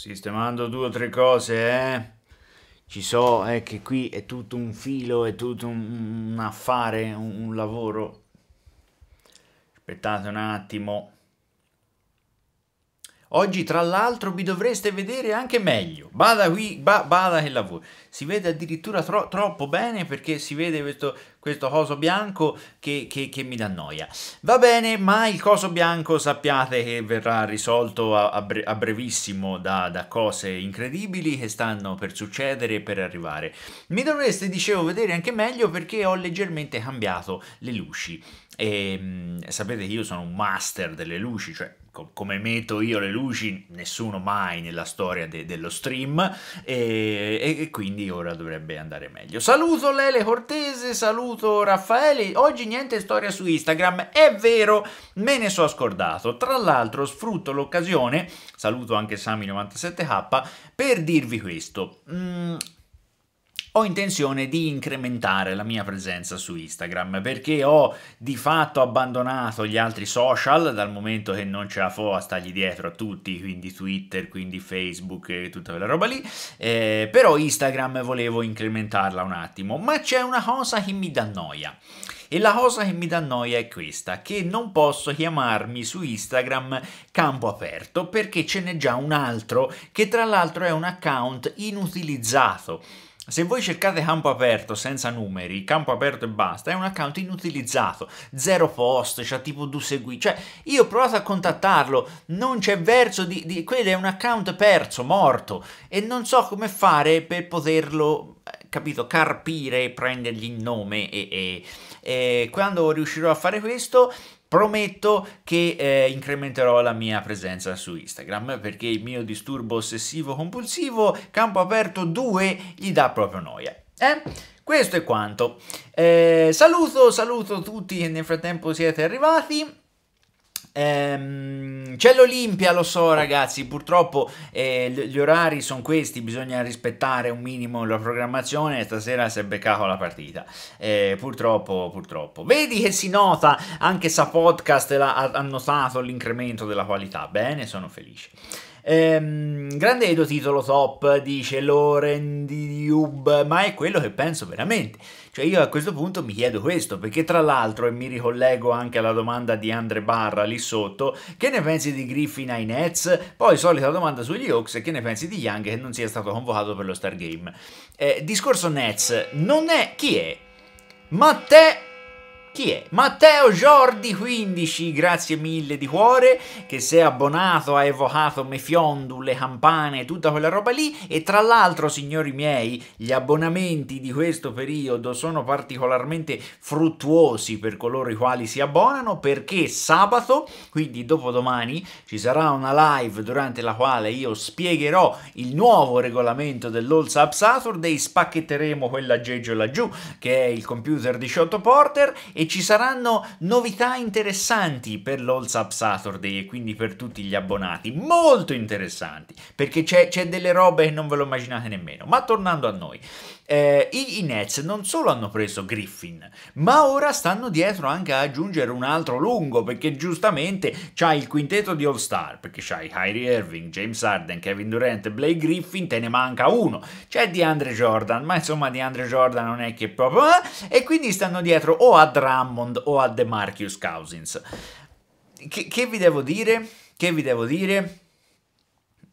Sistemando due o tre cose, eh? Ci so, è eh, che qui è tutto un filo, è tutto un, un affare, un, un lavoro. Aspettate un attimo. Oggi, tra l'altro, mi dovreste vedere anche meglio. Bada qui, ba, bada che lavoro. Si vede addirittura tro, troppo bene perché si vede questo, questo coso bianco che, che, che, mi dà noia. Va bene, ma il coso bianco sappiate che verrà risolto a, a, bre, a brevissimo da, da, cose incredibili che stanno per succedere e per arrivare. Mi dovreste, dicevo, vedere anche meglio perché ho leggermente cambiato le luci. E, ehm, sapete che io sono un master delle luci, cioè co- come metto io le luci, nessuno mai nella storia de- dello stream e-, e-, quindi ora dovrebbe andare meglio. Saluto Lele Cortese, saluto Raffaele, oggi niente storia su Instagram, è vero, me ne sono scordato. Tra l'altro sfrutto l'occasione, saluto anche Sami97k, per dirvi questo. Mm, ho intenzione di incrementare la mia presenza su Instagram perché ho di fatto abbandonato gli altri social dal momento che non ce la fo a stargli dietro a tutti, quindi Twitter, quindi Facebook e tutta quella roba lì, eh, però Instagram volevo incrementarla un attimo, ma c'è una cosa che mi dà noia. E la cosa che mi dà noia è questa, che non posso chiamarmi su Instagram campo aperto perché ce n'è già un altro che tra l'altro è un account inutilizzato se voi cercate campo aperto senza numeri, campo aperto e basta, è un account inutilizzato, zero post, c'ha cioè tipo due seguiti, cioè io ho provato a contattarlo, non c'è verso di, di... quello è un account perso, morto, e non so come fare per poterlo eh, capito, carpire, prendergli il nome e, e, e, quando riuscirò a fare questo Prometto che eh, incrementerò la mia presenza su Instagram perché il mio disturbo ossessivo compulsivo campo aperto 2 gli dà proprio noia. Eh? Questo è quanto. Eh, saluto, saluto tutti che nel frattempo siete arrivati Ehm, c'è l'Olimpia, lo so ragazzi, purtroppo eh, gli orari sono questi, bisogna rispettare un minimo la programmazione, stasera si è beccato la partita, eh, purtroppo, purtroppo. Vedi che si nota, anche sa podcast ha, ha notato l'incremento della qualità, bene, sono felice. Ehm, grande edo titolo top, dice Loren di Yub, ma è quello che penso veramente. Cioè io a questo punto mi chiedo questo, perché tra l'altro, e mi ricollego anche alla domanda di Andre Barra lì sotto, che ne pensi di Griffin ai Nets? Poi solita domanda sugli Hawks, che ne pensi di Young che non sia stato convocato per lo Stargame? Eh, discorso Nets, non è chi è? Ma te chi è? Matteo Giordi 15, grazie mille di cuore, che si è abbonato, ha evocato Mefiondu, le campane, tutta quella roba lì, e tra l'altro, signori miei, gli abbonamenti di questo periodo sono particolarmente fruttuosi per coloro i quali si abbonano, perché sabato, quindi dopodomani, ci sarà una live durante la quale io spiegherò il nuovo regolamento dell'All Sub Saturday, spacchetteremo quell'aggeggio laggiù, che è il computer di 18 Porter, e ci saranno novità interessanti per Up Saturday e quindi per tutti gli abbonati, molto interessanti, perché c'è, delle robe che non ve lo immaginate nemmeno. Ma tornando a noi, eh, i, i, Nets non solo hanno preso Griffin, ma ora stanno dietro anche a aggiungere un altro lungo, perché giustamente c'hai il quintetto di All-Star, perché c'hai Kyrie Irving, James Harden, Kevin Durant, Blake Griffin, te ne manca uno. C'è di Andre Jordan, ma insomma di Andre Jordan non è che proprio... Eh, e quindi stanno dietro o a Drummond o a DeMarcus Cousins. Che, che vi devo dire? Che vi devo dire?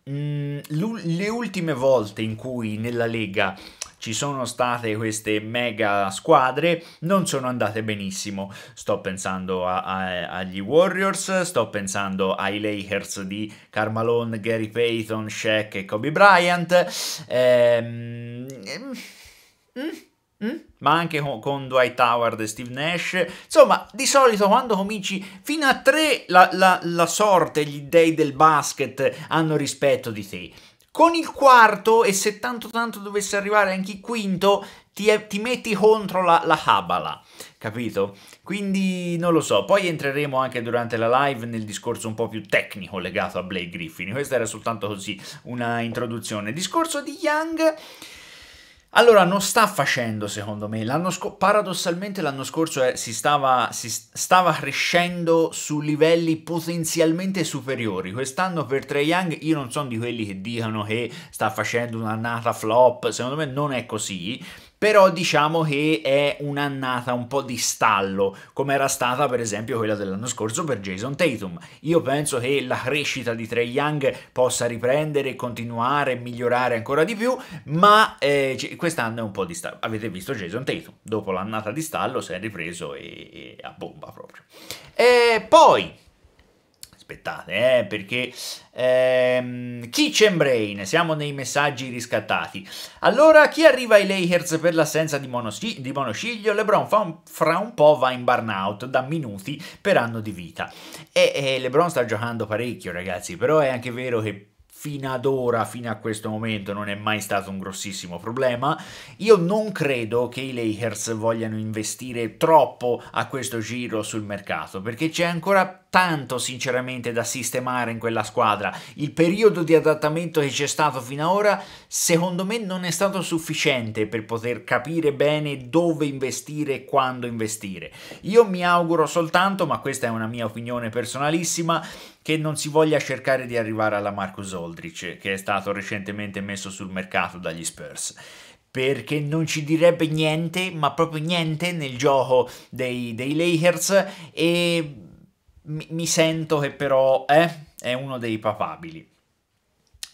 Mm, le ultime volte in cui nella Lega ci sono state queste mega squadre, non sono andate benissimo. Sto pensando a, a, agli Warriors, sto pensando ai Lakers di Carmalone, Gary Payton, Shaq e Kobe Bryant. Ehm... Mm, mm. Mm? ma anche con, con, Dwight Howard e Steve Nash. Insomma, di solito quando cominci fino a tre, la, la, la sorte, gli dei del basket hanno rispetto di te. Con il quarto, e se tanto tanto dovesse arrivare anche il quinto, ti, ti metti contro la, la habala, capito? Quindi non lo so, poi entreremo anche durante la live nel discorso un po' più tecnico legato a Blake Griffin, questa era soltanto così una introduzione. Discorso di Young allora non sta facendo secondo me, l'anno sco- paradossalmente l'anno scorso eh, si, stava, si stava crescendo su livelli potenzialmente superiori, quest'anno per Trae Young io non sono di quelli che dicono che sta facendo un'annata flop, secondo me non è così, però diciamo che è un'annata un po' di stallo, come era stata per esempio quella dell'anno scorso per Jason Tatum. Io penso che la crescita di Trey Young possa riprendere, continuare, migliorare ancora di più, ma eh, quest'anno è un po' di stallo. Avete visto Jason Tatum, dopo l'annata di stallo si è ripreso e, e a bomba proprio. E poi aspettate, eh, perché... Ehm, Kitchen Brain, siamo nei messaggi riscattati. Allora, chi arriva ai Lakers per l'assenza di, monosci- di Monociglio? LeBron un, fra un po' va in burnout da minuti per anno di vita. E, e LeBron sta giocando parecchio, ragazzi, però è anche vero che fino ad ora, fino a questo momento, non è mai stato un grossissimo problema. Io non credo che i Lakers vogliano investire troppo a questo giro sul mercato, perché c'è ancora tanto sinceramente da sistemare in quella squadra. Il periodo di adattamento che c'è stato fino ad ora, secondo me, non è stato sufficiente per poter capire bene dove investire e quando investire. Io mi auguro soltanto, ma questa è una mia opinione personalissima, che non si voglia cercare di arrivare alla Marcus Aldrich, che è stato recentemente messo sul mercato dagli Spurs perché non ci direbbe niente, ma proprio niente nel gioco dei, dei Lakers e mi, mi, sento che però eh, è uno dei papabili.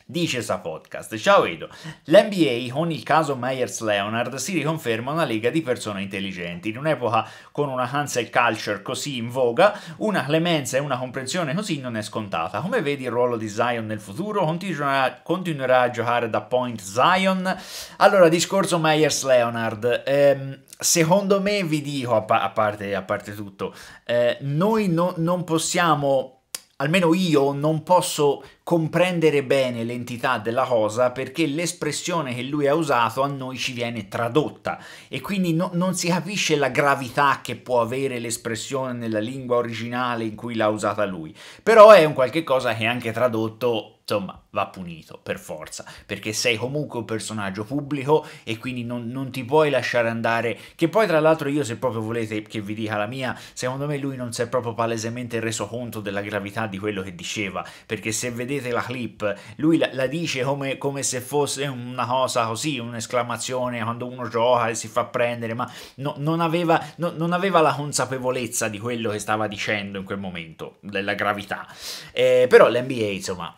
Dice sa podcast, ciao Edo, l'NBA con il caso Myers-Leonard si riconferma una lega di persone intelligenti, in un'epoca con una cancel culture così in voga, una clemenza e una comprensione così non è scontata. Come vedi il ruolo di Zion nel futuro? Continuerà, continuerà a giocare da point Zion? Allora, discorso Myers-Leonard, ehm, secondo me vi dico, a, pa a, parte, a parte, tutto, eh, noi no non possiamo almeno io non posso comprendere bene l'entità della cosa perché l'espressione che lui ha usato a noi ci viene tradotta e quindi no, non si capisce la gravità che può avere l'espressione nella lingua originale in cui l'ha usata lui, però è un qualche cosa che anche tradotto insomma, va punito per forza, perché sei comunque un personaggio pubblico e quindi non, non, ti puoi lasciare andare. Che poi, tra l'altro, io, se proprio volete che vi dica la mia, secondo me lui non si è proprio palesemente reso conto della gravità di quello che diceva. Perché se vedete la clip, lui la, la dice come, come, se fosse una cosa così, un'esclamazione quando uno gioca e si fa prendere, ma no, non, aveva, no, non, aveva, la consapevolezza di quello che stava dicendo in quel momento, della gravità. Eh, però l'NBA, insomma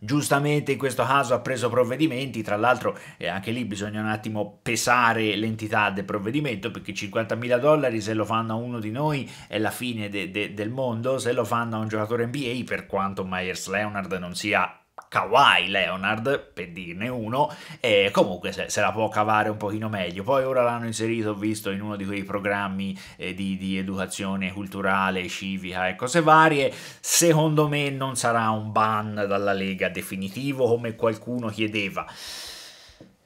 giustamente in questo caso ha preso provvedimenti, tra l'altro eh, anche lì bisogna un attimo pesare l'entità del provvedimento perché 50.000 dollari se lo fanno a uno di noi è la fine de de del mondo, se lo fanno a un giocatore NBA per quanto Myers Leonard non sia Kawhi Leonard, per dirne uno, e comunque se, se, la può cavare un pochino meglio. Poi ora l'hanno inserito, ho visto, in uno di quei programmi eh, di, di, educazione culturale, civica e cose varie. Secondo me non sarà un ban dalla Lega definitivo come qualcuno chiedeva.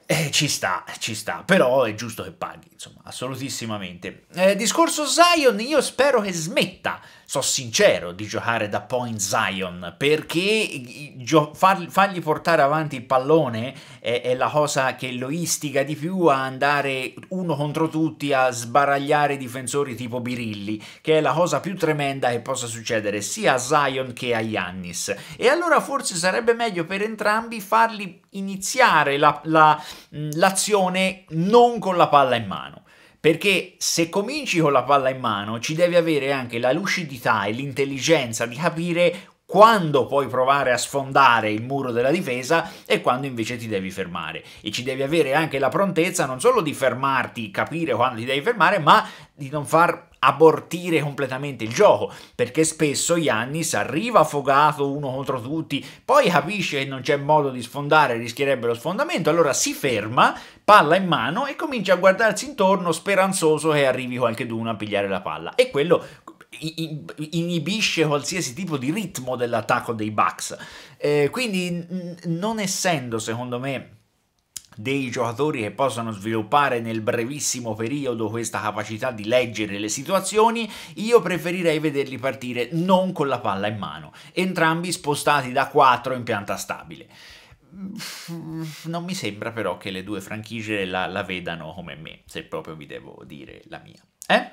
Eh, ci sta, ci sta, però è giusto che paghi, insomma, assolutissimamente. Eh, discorso Zion, io spero che smetta, so sincero, di giocare da point Zion, perché far fargli portare avanti il pallone è, è la cosa che lo istiga di più a andare uno contro tutti, a sbaragliare difensori tipo Birilli, che è la cosa più tremenda che possa succedere sia a Zion che a Yannis. E allora forse sarebbe meglio per entrambi farli iniziare la, la, mm, l'azione non con la palla in mano. Perché se cominci con la palla in mano ci devi avere anche la lucidità e l'intelligenza di capire quando puoi provare a sfondare il muro della difesa e quando invece ti devi fermare. E ci devi avere anche la prontezza non solo di fermarti, capire quando ti devi fermare, ma di non far abortire completamente il gioco, perché spesso Yannis arriva affogato uno contro tutti, poi capisce che non c'è modo di sfondare, rischierebbe lo sfondamento, allora si ferma, palla in mano e comincia a guardarsi intorno speranzoso che arrivi qualcheduno a pigliare la palla. E quello inibisce qualsiasi tipo di ritmo dell'attacco dei Bucks. Eh, quindi non essendo, secondo me, dei giocatori che possano sviluppare nel brevissimo periodo questa capacità di leggere le situazioni, io preferirei vederli partire non con la palla in mano, entrambi spostati da 4 in pianta stabile. Non mi sembra però che le due franchigie la, la vedano come me, se proprio vi devo dire la mia. Eh?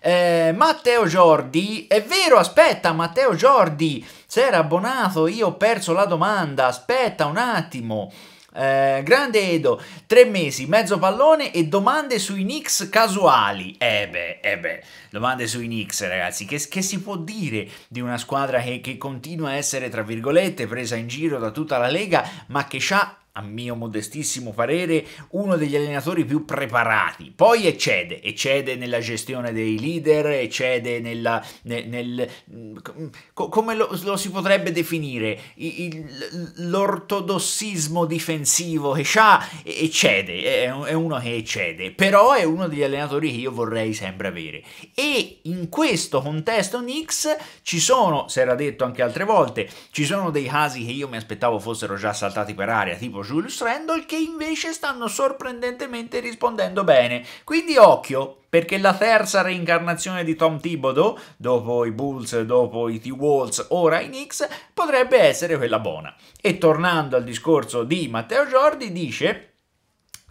Eh, Matteo Giordi, è vero, aspetta, Matteo Giordi, si era abbonato, io ho perso la domanda, aspetta un attimo. Eh, grande Edo, tre mesi, mezzo pallone e domande sui Knicks casuali. Eh beh, eh beh, domande sui Knicks ragazzi, che, che si può dire di una squadra che, che, continua a essere, tra virgolette, presa in giro da tutta la Lega, ma che ha a mio modestissimo parere, uno degli allenatori più preparati. Poi eccede, eccede nella gestione dei leader, eccede nella, nel, nel mm, co come lo, lo, si potrebbe definire, l'ortodossismo difensivo che ha, eccede, è, è uno che eccede, però è uno degli allenatori che io vorrei sempre avere. E in questo contesto Knicks ci sono, si era detto anche altre volte, ci sono dei casi che io mi aspettavo fossero già saltati per aria, tipo Julius Randle che invece stanno sorprendentemente rispondendo bene. Quindi occhio, perché la terza reincarnazione di Tom Thibodeau, dopo i Bulls, dopo i T-Walls, ora i Knicks, potrebbe essere quella buona. E tornando al discorso di Matteo Giordi, dice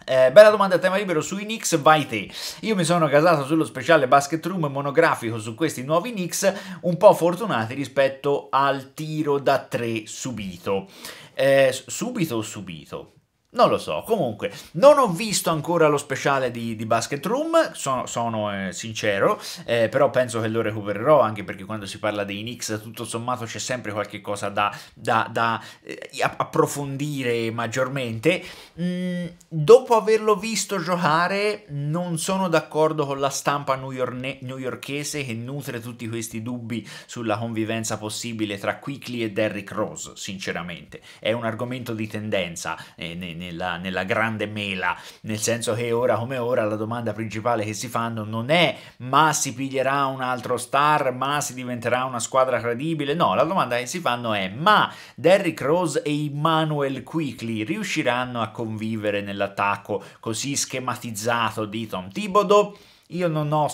eh, bella domanda a tema libero sui Knicks, vai te. Io mi sono casato sullo speciale Basket Room monografico su questi nuovi Knicks, un po' fortunati rispetto al tiro da tre subito. Eh, subito o subito? non lo so, comunque non ho visto ancora lo speciale di, di Basket Room, sono, sono eh, sincero, eh, però penso che lo recupererò anche perché quando si parla dei Knicks tutto sommato c'è sempre qualche cosa da, da, da eh, approfondire maggiormente. Mm, dopo averlo visto giocare non sono d'accordo con la stampa newyorkese che nutre tutti questi dubbi sulla convivenza possibile tra Quickly e Derrick Rose, sinceramente. È un argomento di tendenza. Eh, ne, nella, nella grande mela, nel senso che ora come ora la domanda principale che si fanno non è ma si piglierà un altro star, ma si diventerà una squadra credibile, no, la domanda che si fanno è ma Derrick Rose e Immanuel Quickly riusciranno a convivere nell'attacco così schematizzato di Tom Thibodeau? Io non, ho,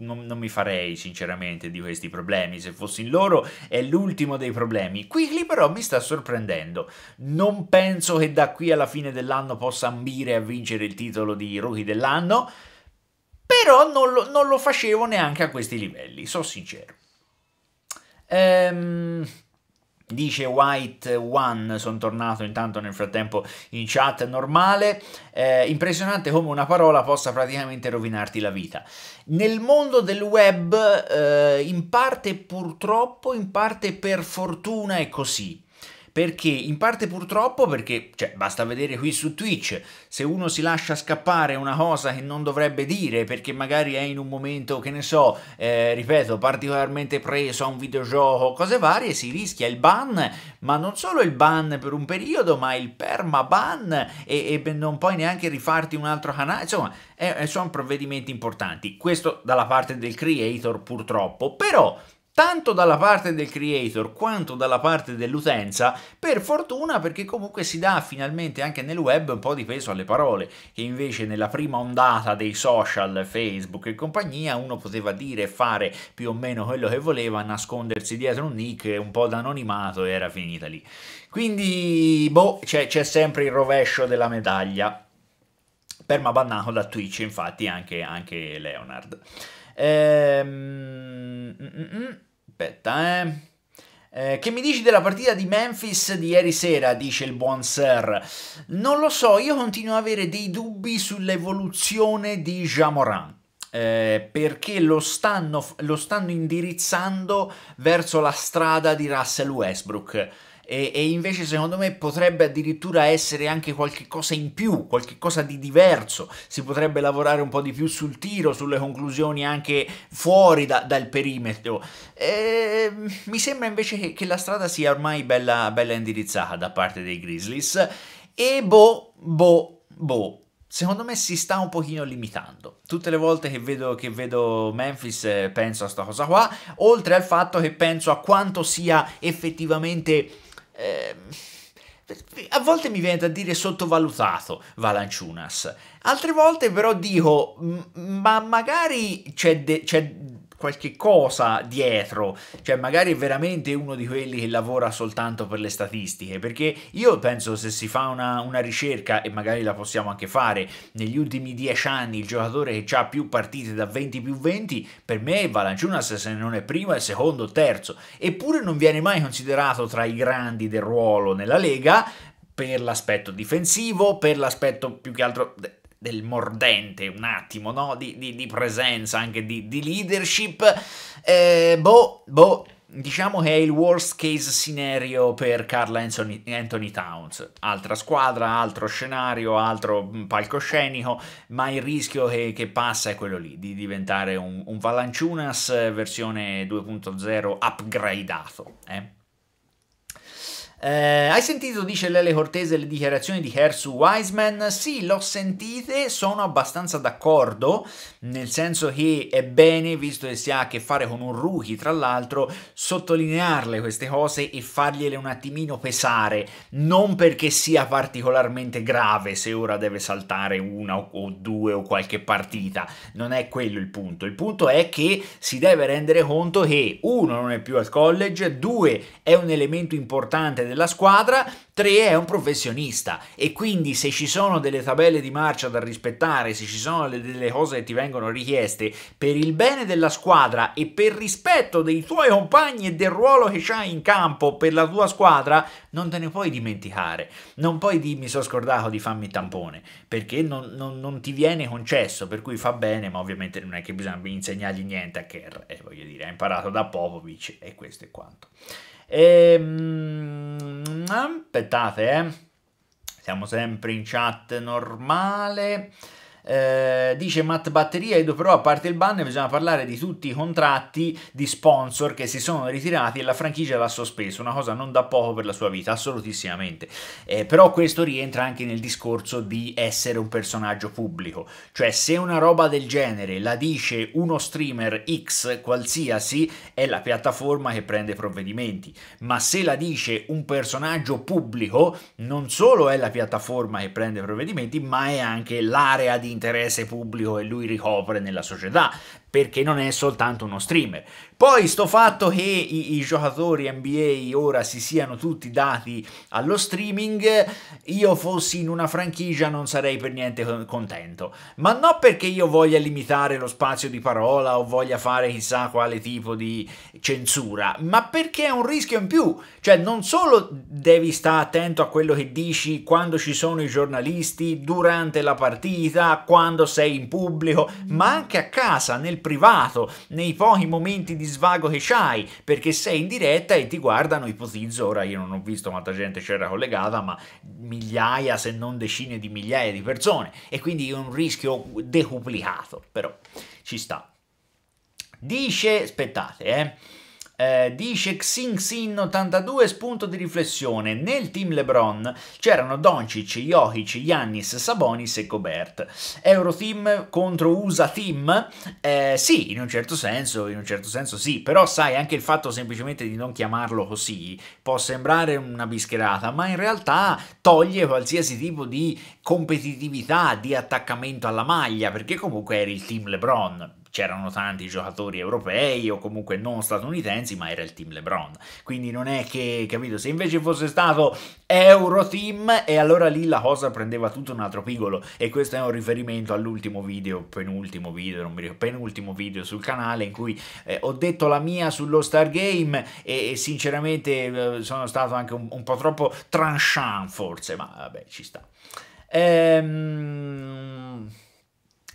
non, non, mi farei sinceramente di questi problemi, se fossi in loro è l'ultimo dei problemi. Qui però mi sta sorprendendo, non penso che da qui alla fine dell'anno possa ambire a vincere il titolo di rookie dell'anno, però non lo, non lo facevo neanche a questi livelli, sono sincero. Ehm... Dice White One, sono tornato intanto nel frattempo in chat normale, eh, impressionante come una parola possa praticamente rovinarti la vita. Nel mondo del web, eh, in parte purtroppo, in parte per fortuna è così. Perché? In parte purtroppo perché, cioè, basta vedere qui su Twitch, se uno si lascia scappare una cosa che non dovrebbe dire perché magari è in un momento, che ne so, eh, ripeto, particolarmente preso a un videogioco, cose varie, si rischia il ban, ma non solo il ban per un periodo, ma il permaban e, e non puoi neanche rifarti un altro canale, insomma, è, sono provvedimenti importanti. Questo dalla parte del creator purtroppo, però tanto dalla parte del creator quanto dalla parte dell'utenza, per fortuna perché comunque si dà finalmente anche nel web un po' di peso alle parole, che invece nella prima ondata dei social, Facebook e compagnia, uno poteva dire e fare più o meno quello che voleva, nascondersi dietro un nick un po' d'anonimato e era finita lì. Quindi, boh, c'è sempre il rovescio della medaglia. Perma bannato da Twitch, infatti, anche, anche Leonard. Ehm, mm, mm, mm. aspetta, eh. Eh, che mi dici della partita di Memphis di ieri sera? Dice il buon Sir. Non lo so, io continuo ad avere dei dubbi sull'evoluzione di Jamoran. Eh, perché lo stanno, lo stanno indirizzando verso la strada di Russell Westbrook e, e invece secondo me potrebbe addirittura essere anche qualche cosa in più, qualche cosa di diverso, si potrebbe lavorare un po' di più sul tiro, sulle conclusioni anche fuori da, dal perimetro. E, ehm, mi sembra invece che, che, la strada sia ormai bella, bella indirizzata da parte dei Grizzlies e boh, boh, boh secondo me si sta un pochino limitando. Tutte le volte che vedo, che vedo Memphis eh, penso a questa cosa qua, oltre al fatto che penso a quanto sia effettivamente eh, a volte mi viene da dire sottovalutato Valanciunas, altre volte però dico ma magari c'è, de- c'è qualche cosa dietro, cioè magari è veramente uno di quelli che lavora soltanto per le statistiche, perché io penso se si fa una, una ricerca, e magari la possiamo anche fare, negli ultimi dieci anni il giocatore che ha più partite da 20 più 20, per me Valanciunas se non è primo è secondo o terzo, eppure non viene mai considerato tra i grandi del ruolo nella Lega, per l'aspetto difensivo, per l'aspetto più che altro del mordente un attimo, no? Di, di, di presenza, anche di, di leadership. Eh, boh, boh, diciamo che è il worst case scenario per Carl Anthony, Anthony, Towns. Altra squadra, altro scenario, altro mm, palcoscenico, ma il rischio che, che passa è quello lì, di diventare un, un Valanciunas eh, versione 2.0 upgradato. Eh? Eh, hai sentito, dice Lele Cortese, le dichiarazioni di Hersu Wiseman? Sì, l'ho sentite, sono abbastanza d'accordo, nel senso che è bene, visto che si ha a che fare con un rookie, tra l'altro, sottolinearle queste cose e fargliele un attimino pesare, non perché sia particolarmente grave se ora deve saltare una o due o qualche partita, non è quello il punto, il punto è che si deve rendere conto che uno non è più al college, due è un elemento importante della squadra, 3 è un professionista e quindi se ci sono delle tabelle di marcia da rispettare, se ci sono delle cose che ti vengono richieste, per il bene della squadra e per rispetto dei tuoi compagni e del ruolo che c'hai in campo per la tua squadra, non te ne puoi dimenticare, non puoi dirmi sono scordato di farmi tampone, perché non, non, non, ti viene concesso, per cui fa bene, ma ovviamente non è che bisogna insegnargli niente a Kerr, eh, voglio dire, ha imparato da Popovic e questo è quanto. Ehm, mm, aspettate, eh. Siamo sempre in chat normale. Eh, dice Matt Batteria, Edo però a parte il ban bisogna parlare di tutti i contratti di sponsor che si sono ritirati e la franchigia l'ha sospeso, una cosa non da poco per la sua vita, assolutissimamente. Eh, però questo rientra anche nel discorso di essere un personaggio pubblico, cioè se una roba del genere la dice uno streamer X qualsiasi è la piattaforma che prende provvedimenti, ma se la dice un personaggio pubblico non solo è la piattaforma che prende provvedimenti, ma è anche l'area di di interesse pubblico che lui ricopre nella società perché non è soltanto uno streamer. Poi sto fatto che i, i, giocatori NBA ora si siano tutti dati allo streaming, io fossi in una franchigia non sarei per niente contento. Ma non perché io voglia limitare lo spazio di parola o voglia fare chissà quale tipo di censura, ma perché è un rischio in più. Cioè non solo devi stare attento a quello che dici quando ci sono i giornalisti, durante la partita, quando sei in pubblico, ma anche a casa, nel privato, nei pochi momenti di svago che hai, perché sei in diretta e ti guardano, ipotizzo, ora io non ho visto quanta gente c'era collegata, ma migliaia se non decine di migliaia di persone e quindi è un rischio decuplicato, però ci sta. Dice, aspettate, eh eh, dice xinxin 82 spunto di riflessione nel team LeBron c'erano Doncic, Jokic, Yannis, Sabonis e Cobert Euroteam contro USA Team eh, sì in un certo senso in un certo senso sì però sai anche il fatto semplicemente di non chiamarlo così può sembrare una bischerata ma in realtà toglie qualsiasi tipo di competitività di attaccamento alla maglia perché comunque era il team LeBron c'erano tanti giocatori europei o comunque non statunitensi, ma era il team LeBron. Quindi non è che, capito, se invece fosse stato Euroteam e allora lì la cosa prendeva tutto un altro pigolo. e questo è un riferimento all'ultimo video, penultimo video, non mi ricordo, penultimo video sul canale in cui eh, ho detto la mia sullo Stargame e, e sinceramente eh, sono stato anche un, un po' troppo tranchant forse, ma vabbè ci sta. Ehm...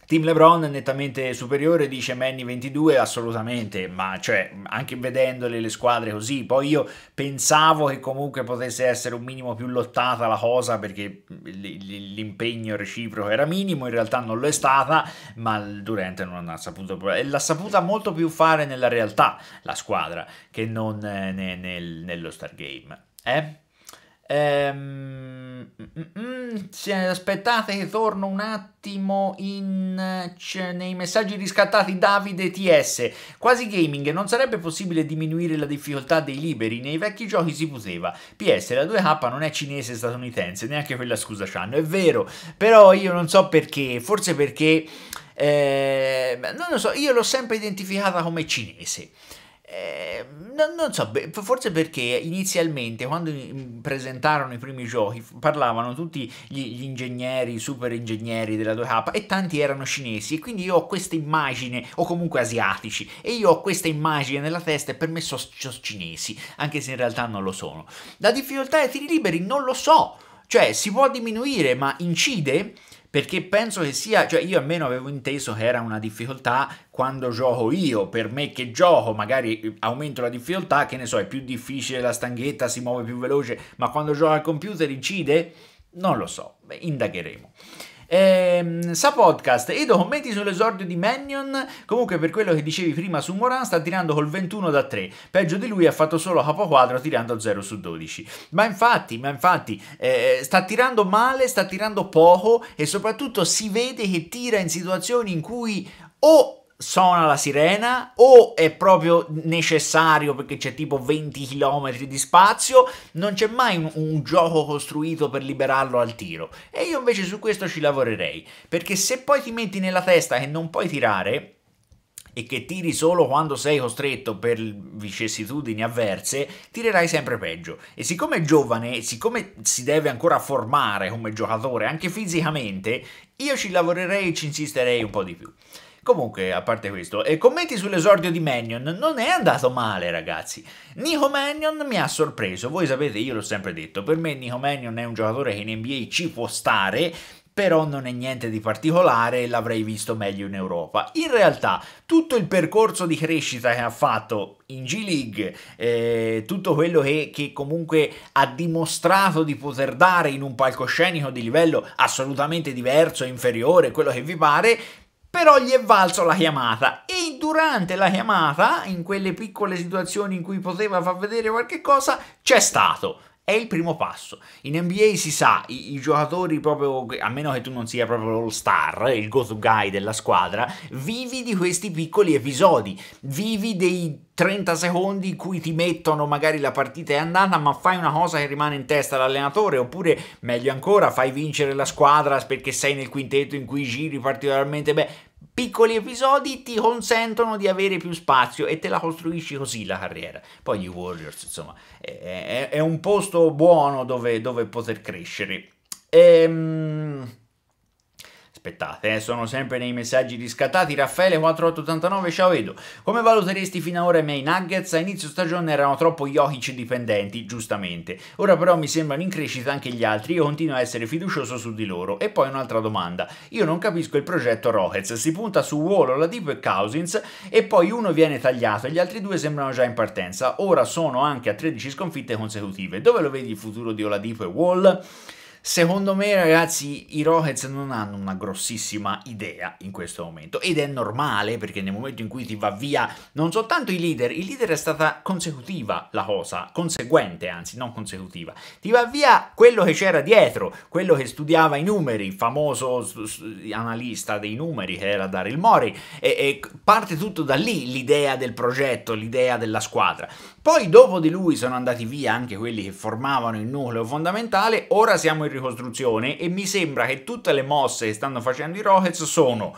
Team LeBron è nettamente superiore, dice Manny 22, assolutamente, ma cioè anche vedendole le squadre così, poi io pensavo che comunque potesse essere un minimo più lottata la cosa perché l'impegno reciproco era minimo, in realtà non lo è stata, ma Durante non ha saputo, l'ha saputa molto più fare nella realtà la squadra che non eh, nel, nello Stargame. Eh? Ehm, mm, mm, mm, aspettate che torno un attimo in, nei messaggi riscattati Davide TS. Quasi gaming, non sarebbe possibile diminuire la difficoltà dei liberi, nei vecchi giochi si poteva. PS, la 2K non è cinese statunitense, neanche quella scusa c'hanno, è vero, però io non so perché, forse perché... Eh, non lo so, io l'ho sempre identificata come cinese. Ehm, non, non, so, forse perché inizialmente quando mm, presentarono i primi giochi parlavano tutti gli, gli ingegneri, i super ingegneri della 2K e tanti erano cinesi e quindi io ho questa immagine, o comunque asiatici, e io ho questa immagine nella testa e per me sono so cinesi, anche se in realtà non lo sono. La difficoltà dei tiri liberi non lo so, cioè si può diminuire ma incide? perché penso che sia, cioè io almeno avevo inteso che era una difficoltà quando gioco io, per me che gioco magari eh, aumento la difficoltà, che ne so, è più difficile la stanghetta, si muove più veloce, ma quando gioco al computer incide? Non lo so, indagheremo. Ehm, sa podcast, Edo commenti sull'esordio di Mannion, comunque per quello che dicevi prima su Moran sta tirando col 21 da 3, peggio di lui ha fatto solo capo 4 tirando 0 su 12, ma infatti, ma infatti eh, sta tirando male, sta tirando poco e soprattutto si vede che tira in situazioni in cui o suona la sirena o è proprio necessario perché c'è tipo 20 km di spazio, non c'è mai un, un, gioco costruito per liberarlo al tiro. E io invece su questo ci lavorerei, perché se poi ti metti nella testa che non puoi tirare e che tiri solo quando sei costretto per vicissitudini avverse, tirerai sempre peggio. E siccome è giovane, siccome si deve ancora formare come giocatore, anche fisicamente, io ci lavorerei e ci insisterei un po' di più. Comunque, a parte questo, e commenti sull'esordio di Mannion, non è andato male ragazzi. Nico Mannion mi ha sorpreso, voi sapete io l'ho sempre detto, per me Nico Mannion è un giocatore che in NBA ci può stare, però non è niente di particolare e l'avrei visto meglio in Europa. In realtà tutto il percorso di crescita che ha fatto in G-League, eh, tutto quello che, che, comunque ha dimostrato di poter dare in un palcoscenico di livello assolutamente diverso, inferiore, quello che vi pare, però gli è valso la chiamata e durante la chiamata, in quelle piccole situazioni in cui poteva far vedere qualche cosa, c'è stato è il primo passo. In NBA si sa, i, i, giocatori proprio, a meno che tu non sia proprio l'all star, il go-to guy della squadra, vivi di questi piccoli episodi, vivi dei 30 secondi in cui ti mettono magari la partita è andata, ma fai una cosa che rimane in testa all'allenatore, oppure meglio ancora, fai vincere la squadra perché sei nel quintetto in cui giri particolarmente bene piccoli episodi ti consentono di avere più spazio e te la costruisci così la carriera. Poi gli Warriors, insomma, è, è, è un posto buono dove, dove poter crescere. Ehm aspettate, eh, sono sempre nei messaggi riscattati. Raffaele 4889, ciao Edo. Come valuteresti fino ad ora i miei Nuggets? A inizio stagione erano troppo Jokic dipendenti, giustamente. Ora però mi sembrano in crescita anche gli altri, io continuo a essere fiducioso su di loro. E poi un'altra domanda, io non capisco il progetto Rockets, si punta su Wall, Oladipo e Cousins e poi uno viene tagliato e gli altri due sembrano già in partenza. Ora sono anche a 13 sconfitte consecutive. Dove lo vedi il futuro di Oladipo e Wall? Secondo me, ragazzi, i Rockets non hanno una grossissima idea in questo momento ed è normale perché nel momento in cui ti va via non soltanto i leader, il leader è stata consecutiva la cosa, conseguente anzi, non consecutiva. Ti va via quello che c'era dietro, quello che studiava i numeri, il famoso analista dei numeri che era Daryl Mori e, e parte tutto da lì l'idea del progetto, l'idea della squadra. Poi dopo di lui sono andati via anche quelli che formavano il nucleo fondamentale, ora siamo in ricostruzione e mi sembra che tutte le mosse che stanno facendo i Rockets sono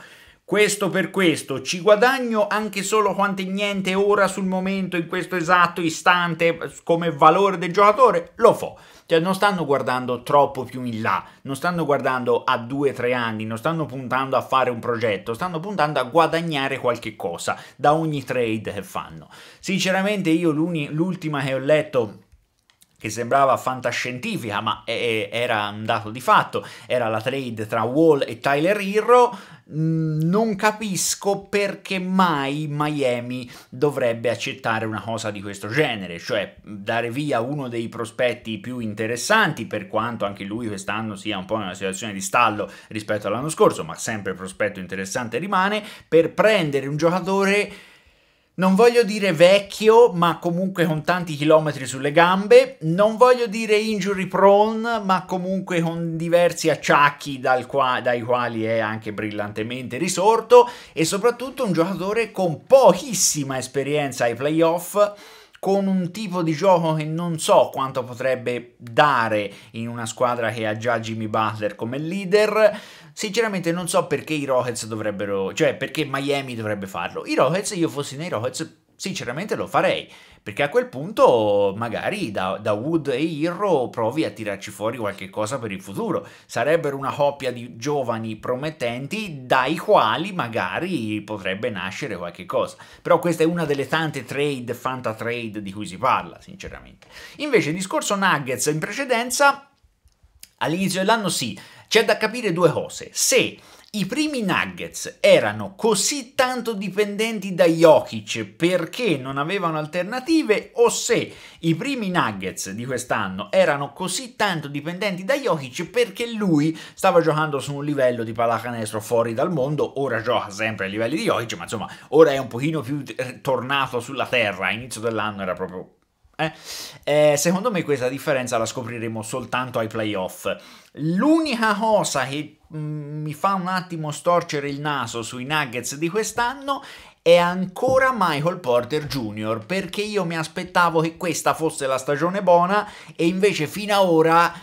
questo per questo, ci guadagno anche solo quanto e niente ora sul momento, in questo esatto istante, come valore del giocatore, lo fo. Cioè non stanno guardando troppo più in là, non stanno guardando a 2-3 anni, non stanno puntando a fare un progetto, stanno puntando a guadagnare qualche cosa da ogni trade che fanno. Sinceramente io l'ultima che ho letto che sembrava fantascientifica, ma era un dato di fatto, era la trade tra Wall e Tyler Hero, mm, non capisco perché mai Miami dovrebbe accettare una cosa di questo genere, cioè dare via uno dei prospetti più interessanti, per quanto anche lui quest'anno sia un po' in una situazione di stallo rispetto all'anno scorso, ma sempre prospetto interessante rimane, per prendere un giocatore non voglio dire vecchio, ma comunque con tanti chilometri sulle gambe. Non voglio dire injury prone, ma comunque con diversi acciacchi qua, dai quali è anche brillantemente risorto. E soprattutto un giocatore con pochissima esperienza ai playoff con un tipo di gioco che non so quanto potrebbe dare in una squadra che ha già Jimmy Butler come leader, Sinceramente non so perché i Rockets dovrebbero, cioè perché Miami dovrebbe farlo. I Rockets, io fossi nei Rockets, sinceramente lo farei, perché a quel punto magari da, da, Wood e Irro provi a tirarci fuori qualche cosa per il futuro. Sarebbero una coppia di giovani promettenti dai quali magari potrebbe nascere qualche cosa. Però questa è una delle tante trade, fanta trade di cui si parla, sinceramente. Invece il discorso Nuggets in precedenza All'inizio dell'anno sì, c'è da capire due cose. Se i primi Nuggets erano così tanto dipendenti da Jokic perché non avevano alternative o se i primi Nuggets di quest'anno erano così tanto dipendenti da Jokic perché lui stava giocando su un livello di pallacanestro fuori dal mondo, ora gioca sempre a livelli di Jokic, ma insomma ora è un pochino più tornato sulla terra, all'inizio dell'anno era proprio eh? Eh, secondo me questa differenza la scopriremo soltanto ai playoff. L'unica cosa che mm, mi fa un attimo storcere il naso sui Nuggets di quest'anno è ancora Michael Porter Jr. perché io mi aspettavo che questa fosse la stagione buona e invece fino ad ora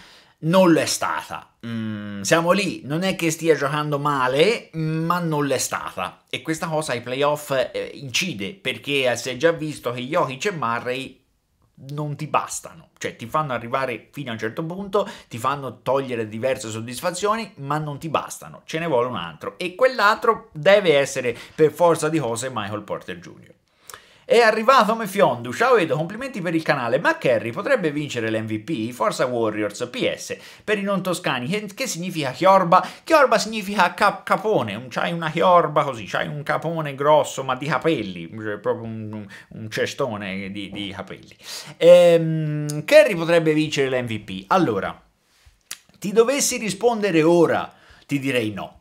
non l'è stata. Mm, siamo lì, non è che stia giocando male, ma non l'è stata. E questa cosa ai playoff eh, incide perché si è già visto che Jokic e Murray non ti bastano, cioè ti fanno arrivare fino a un certo punto, ti fanno togliere diverse soddisfazioni, ma non ti bastano, ce ne vuole un altro e quell'altro deve essere per forza di cose Michael Porter Jr. È arrivato Mefiondu, ciao Edo, complimenti per il canale, ma Kerry potrebbe vincere l'MVP? Forza Warriors, PS, per i non toscani, che, che significa chiorba? Chiorba significa cap capone, un, c'hai una chiorba così, c'hai un capone grosso ma di capelli, cioè proprio un, un cestone di, di capelli. Ehm, Kerry potrebbe vincere l'MVP, allora, ti dovessi rispondere ora, ti direi no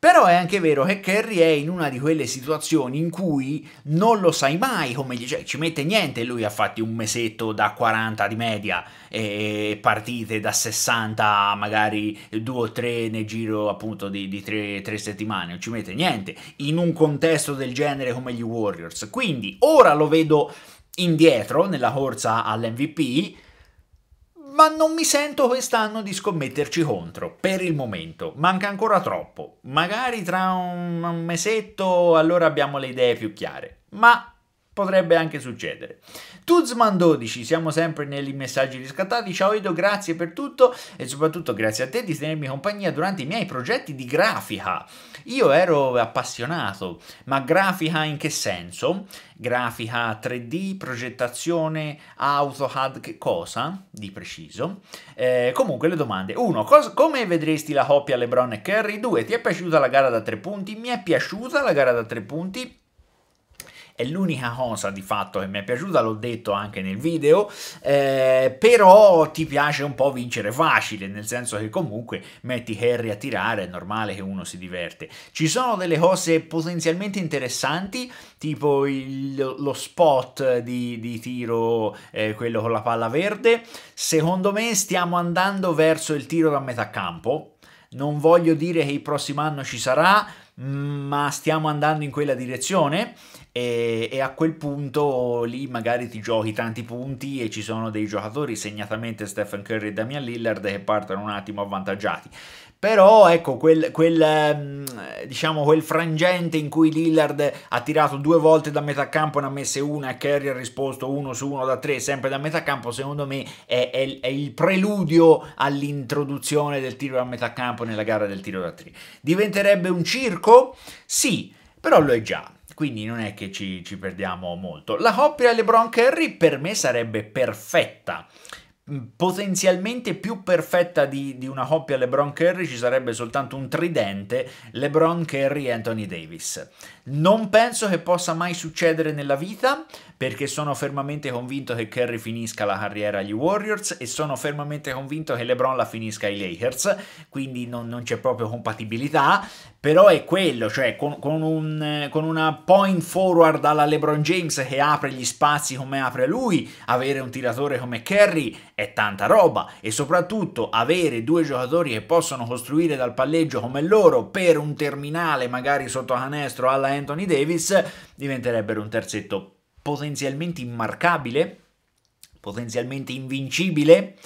però è anche vero che Kerry è in una di quelle situazioni in cui non lo sai mai come gli cioè, ci mette niente, lui ha fatti un mesetto da 40 di media e partite da 60 magari due o tre nel giro appunto di, di tre, tre settimane, non ci mette niente in un contesto del genere come gli Warriors. Quindi ora lo vedo indietro nella corsa all'MVP ma non mi sento quest'anno di scommetterci contro, per il momento. Manca ancora troppo. Magari tra un mesetto allora abbiamo le idee più chiare. Ma potrebbe anche succedere. Tuzman12, siamo sempre nei messaggi riscattati. Ciao Edo, grazie per tutto e soprattutto grazie a te di tenermi compagnia durante i miei progetti di grafica. Io ero appassionato, ma grafica in che senso? Grafica 3D, progettazione, AutoCAD, che cosa? Di preciso. Eh, comunque le domande. 1. Come vedresti la coppia LeBron e Curry? 2. Ti è piaciuta la gara da 3 punti? Mi è piaciuta la gara da 3 punti è l'unica cosa di fatto che mi è piaciuta, l'ho detto anche nel video, eh, però ti piace un po' vincere facile, nel senso che comunque metti Harry a tirare, è normale che uno si diverte. Ci sono delle cose potenzialmente interessanti, tipo il, lo spot di, di tiro, eh, quello con la palla verde, secondo me stiamo andando verso il tiro da metà campo, non voglio dire che il prossimo anno ci sarà, ma stiamo andando in quella direzione e, e, a quel punto lì magari ti giochi tanti punti e ci sono dei giocatori, segnatamente Stephen Curry e Damian Lillard, che partono un attimo avvantaggiati. Però ecco quel, quel, ehm, diciamo, quel frangente in cui Lillard ha tirato due volte da metà campo, ne ha messe una e Kerry ha risposto uno su uno da tre, sempre da metà campo, secondo me è, è, è il preludio all'introduzione del tiro da metà campo nella gara del tiro da tre. Diventerebbe un circo? Sì, però lo è già quindi non è che ci, ci, perdiamo molto. La coppia LeBron kerry per me sarebbe perfetta potenzialmente più perfetta di, di una coppia LeBron-Curry ci sarebbe soltanto un tridente LeBron-Curry-Anthony Davis. Non penso che possa mai succedere nella vita, perché sono fermamente convinto che Curry finisca la carriera agli Warriors e sono fermamente convinto che LeBron la finisca ai Lakers, quindi non, non c'è proprio compatibilità, però è quello, cioè con, con, un, con una point forward alla LeBron James che apre gli spazi come apre lui, avere un tiratore come Curry è tanta roba e soprattutto avere due giocatori che possono costruire dal palleggio come loro per un terminale magari sotto canestro alla Anthony Davis diventerebbero un terzetto potenzialmente immarcabile, potenzialmente invincibile?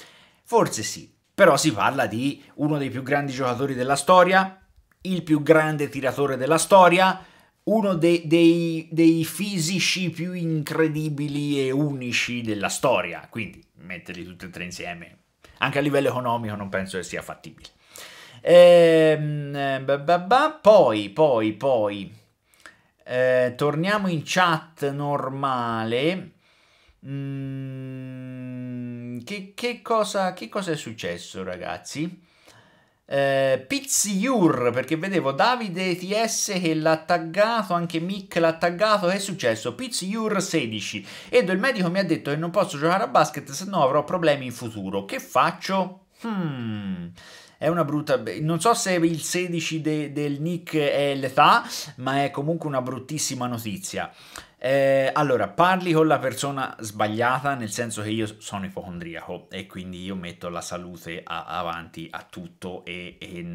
Forse sì, però si parla di uno dei più grandi giocatori della storia, il più grande tiratore della storia, uno dei, dei, dei fisici più incredibili e unici della storia, quindi metterli tutti e tre insieme, anche a livello economico non penso che sia fattibile. Ehm, bah bah bah, poi, poi, poi... Eh, torniamo in chat normale. Mm, che, che, cosa, che, cosa, è successo, ragazzi? Eh, Pizziur, perché vedevo Davide TS che l'ha taggato, anche Mick l'ha taggato. Che è successo? Pizziur 16. Edo il medico mi ha detto che non posso giocare a basket, se no avrò problemi in futuro. Che faccio? Hmm. È una brutta... Non so se il 16 de, del Nick è l'età, ma è comunque una bruttissima notizia. Eh, allora, parli con la persona sbagliata, nel senso che io sono ipocondriaco e quindi io metto la salute a, avanti a tutto e, e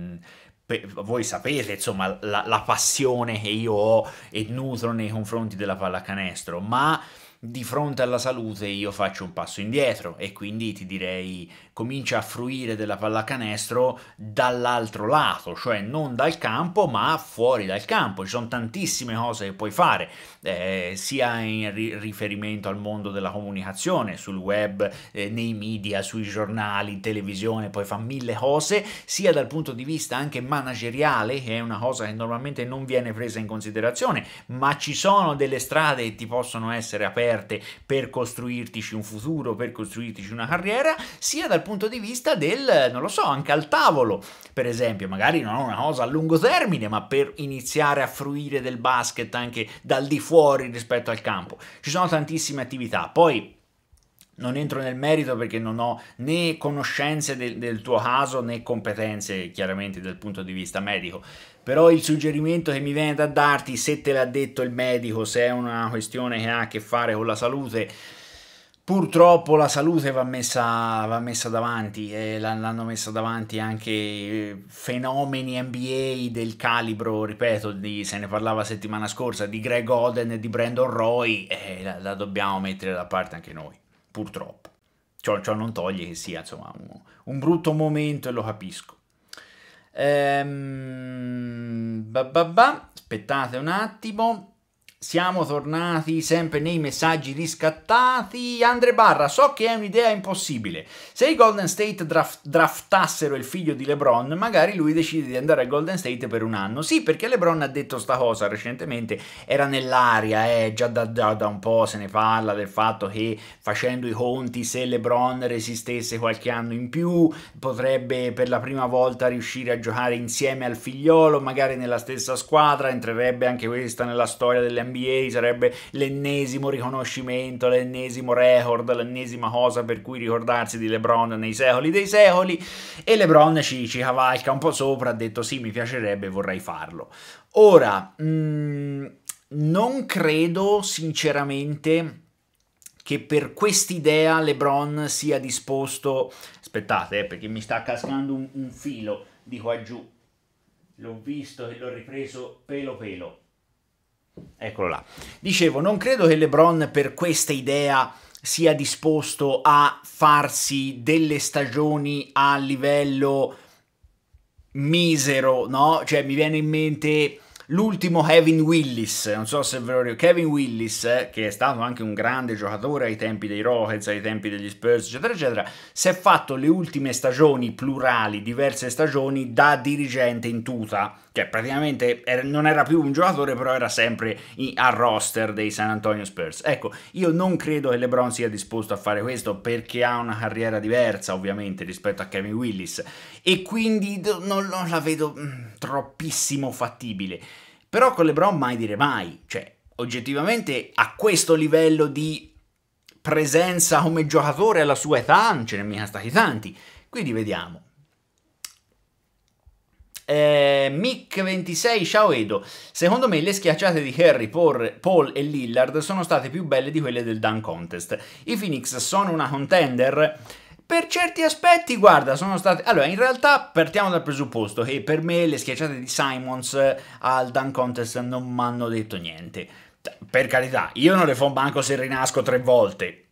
voi sapete insomma la, la, passione che io ho e nutro nei confronti della pallacanestro, ma di fronte alla salute io faccio un passo indietro e quindi ti direi comincia a fruire della pallacanestro dall'altro lato, cioè non dal campo ma fuori dal campo. Ci sono tantissime cose che puoi fare, eh, sia in riferimento al mondo della comunicazione, sul web, eh, nei media, sui giornali, televisione, puoi fare mille cose, sia dal punto di vista anche manageriale, che è una cosa che normalmente non viene presa in considerazione, ma ci sono delle strade che ti possono essere aperte per costruirtici un futuro, per costruirtici una carriera, sia dal punto punto di vista del, non lo so, anche al tavolo, per esempio, magari non una cosa a lungo termine, ma per iniziare a fruire del basket anche dal di fuori rispetto al campo. Ci sono tantissime attività, poi non entro nel merito perché non ho né conoscenze del, del, tuo caso né competenze chiaramente dal punto di vista medico però il suggerimento che mi viene da darti se te l'ha detto il medico se è una questione che ha a che fare con la salute Purtroppo la salute va messa, va messa davanti e l'hanno messa davanti anche eh, fenomeni NBA del calibro, ripeto, di, se ne parlava settimana scorsa, di Greg Oden e di Brandon Roy e la, la dobbiamo mettere da parte anche noi, purtroppo. Ciò, ciò non toglie che sia insomma, un, un brutto momento e lo capisco. Ehm, ba ba ba, aspettate un attimo. Siamo tornati sempre nei messaggi riscattati. Andre Barra, so che è un'idea impossibile. Se i Golden State draft draftassero il figlio di LeBron, magari lui decide di andare a Golden State per un anno. Sì, perché LeBron ha detto sta cosa recentemente, era nell'aria, eh, già da, da, da, un po' se ne parla del fatto che facendo i conti, se LeBron resistesse qualche anno in più, potrebbe per la prima volta riuscire a giocare insieme al figliolo, magari nella stessa squadra, entrerebbe anche questa nella storia delle NBA sarebbe l'ennesimo riconoscimento, l'ennesimo record, l'ennesima cosa per cui ricordarsi di LeBron nei secoli dei secoli e LeBron ci, ci cavalca un po' sopra, ha detto sì mi piacerebbe, vorrei farlo. Ora, mh, mm, non credo sinceramente che per quest'idea LeBron sia disposto... Aspettate, eh, perché mi sta cascando un, un filo di qua giù. L'ho visto e l'ho ripreso pelo pelo. Eccolo là. Dicevo, non credo che LeBron per questa idea sia disposto a farsi delle stagioni a livello misero, no? Cioè mi viene in mente l'ultimo Kevin Willis, non so se ve lo ricordo, Kevin Willis, eh, che è stato anche un grande giocatore ai tempi dei Rockets, ai tempi degli Spurs, eccetera, eccetera, si è fatto le ultime stagioni plurali, diverse stagioni, da dirigente in tuta, che praticamente era, non era più un giocatore, però era sempre in, a roster dei San Antonio Spurs. Ecco, io non credo che LeBron sia disposto a fare questo perché ha una carriera diversa, ovviamente, rispetto a Kevin Willis, e quindi non, non la vedo mh, mm, troppissimo fattibile. Però con LeBron mai dire mai, cioè oggettivamente a questo livello di presenza come giocatore alla sua età non ce ne sono stati tanti. Quindi vediamo. Eh, Mick26, ciao Edo. Secondo me le schiacciate di Harry, Paul, e Lillard sono state più belle di quelle del Dan Contest. I Phoenix sono una contender? Per certi aspetti, guarda, sono state... Allora, in realtà partiamo dal presupposto che per me le schiacciate di Simons eh, al Dan Contest non mi hanno detto niente. Per carità, io non le fo manco se rinasco tre volte,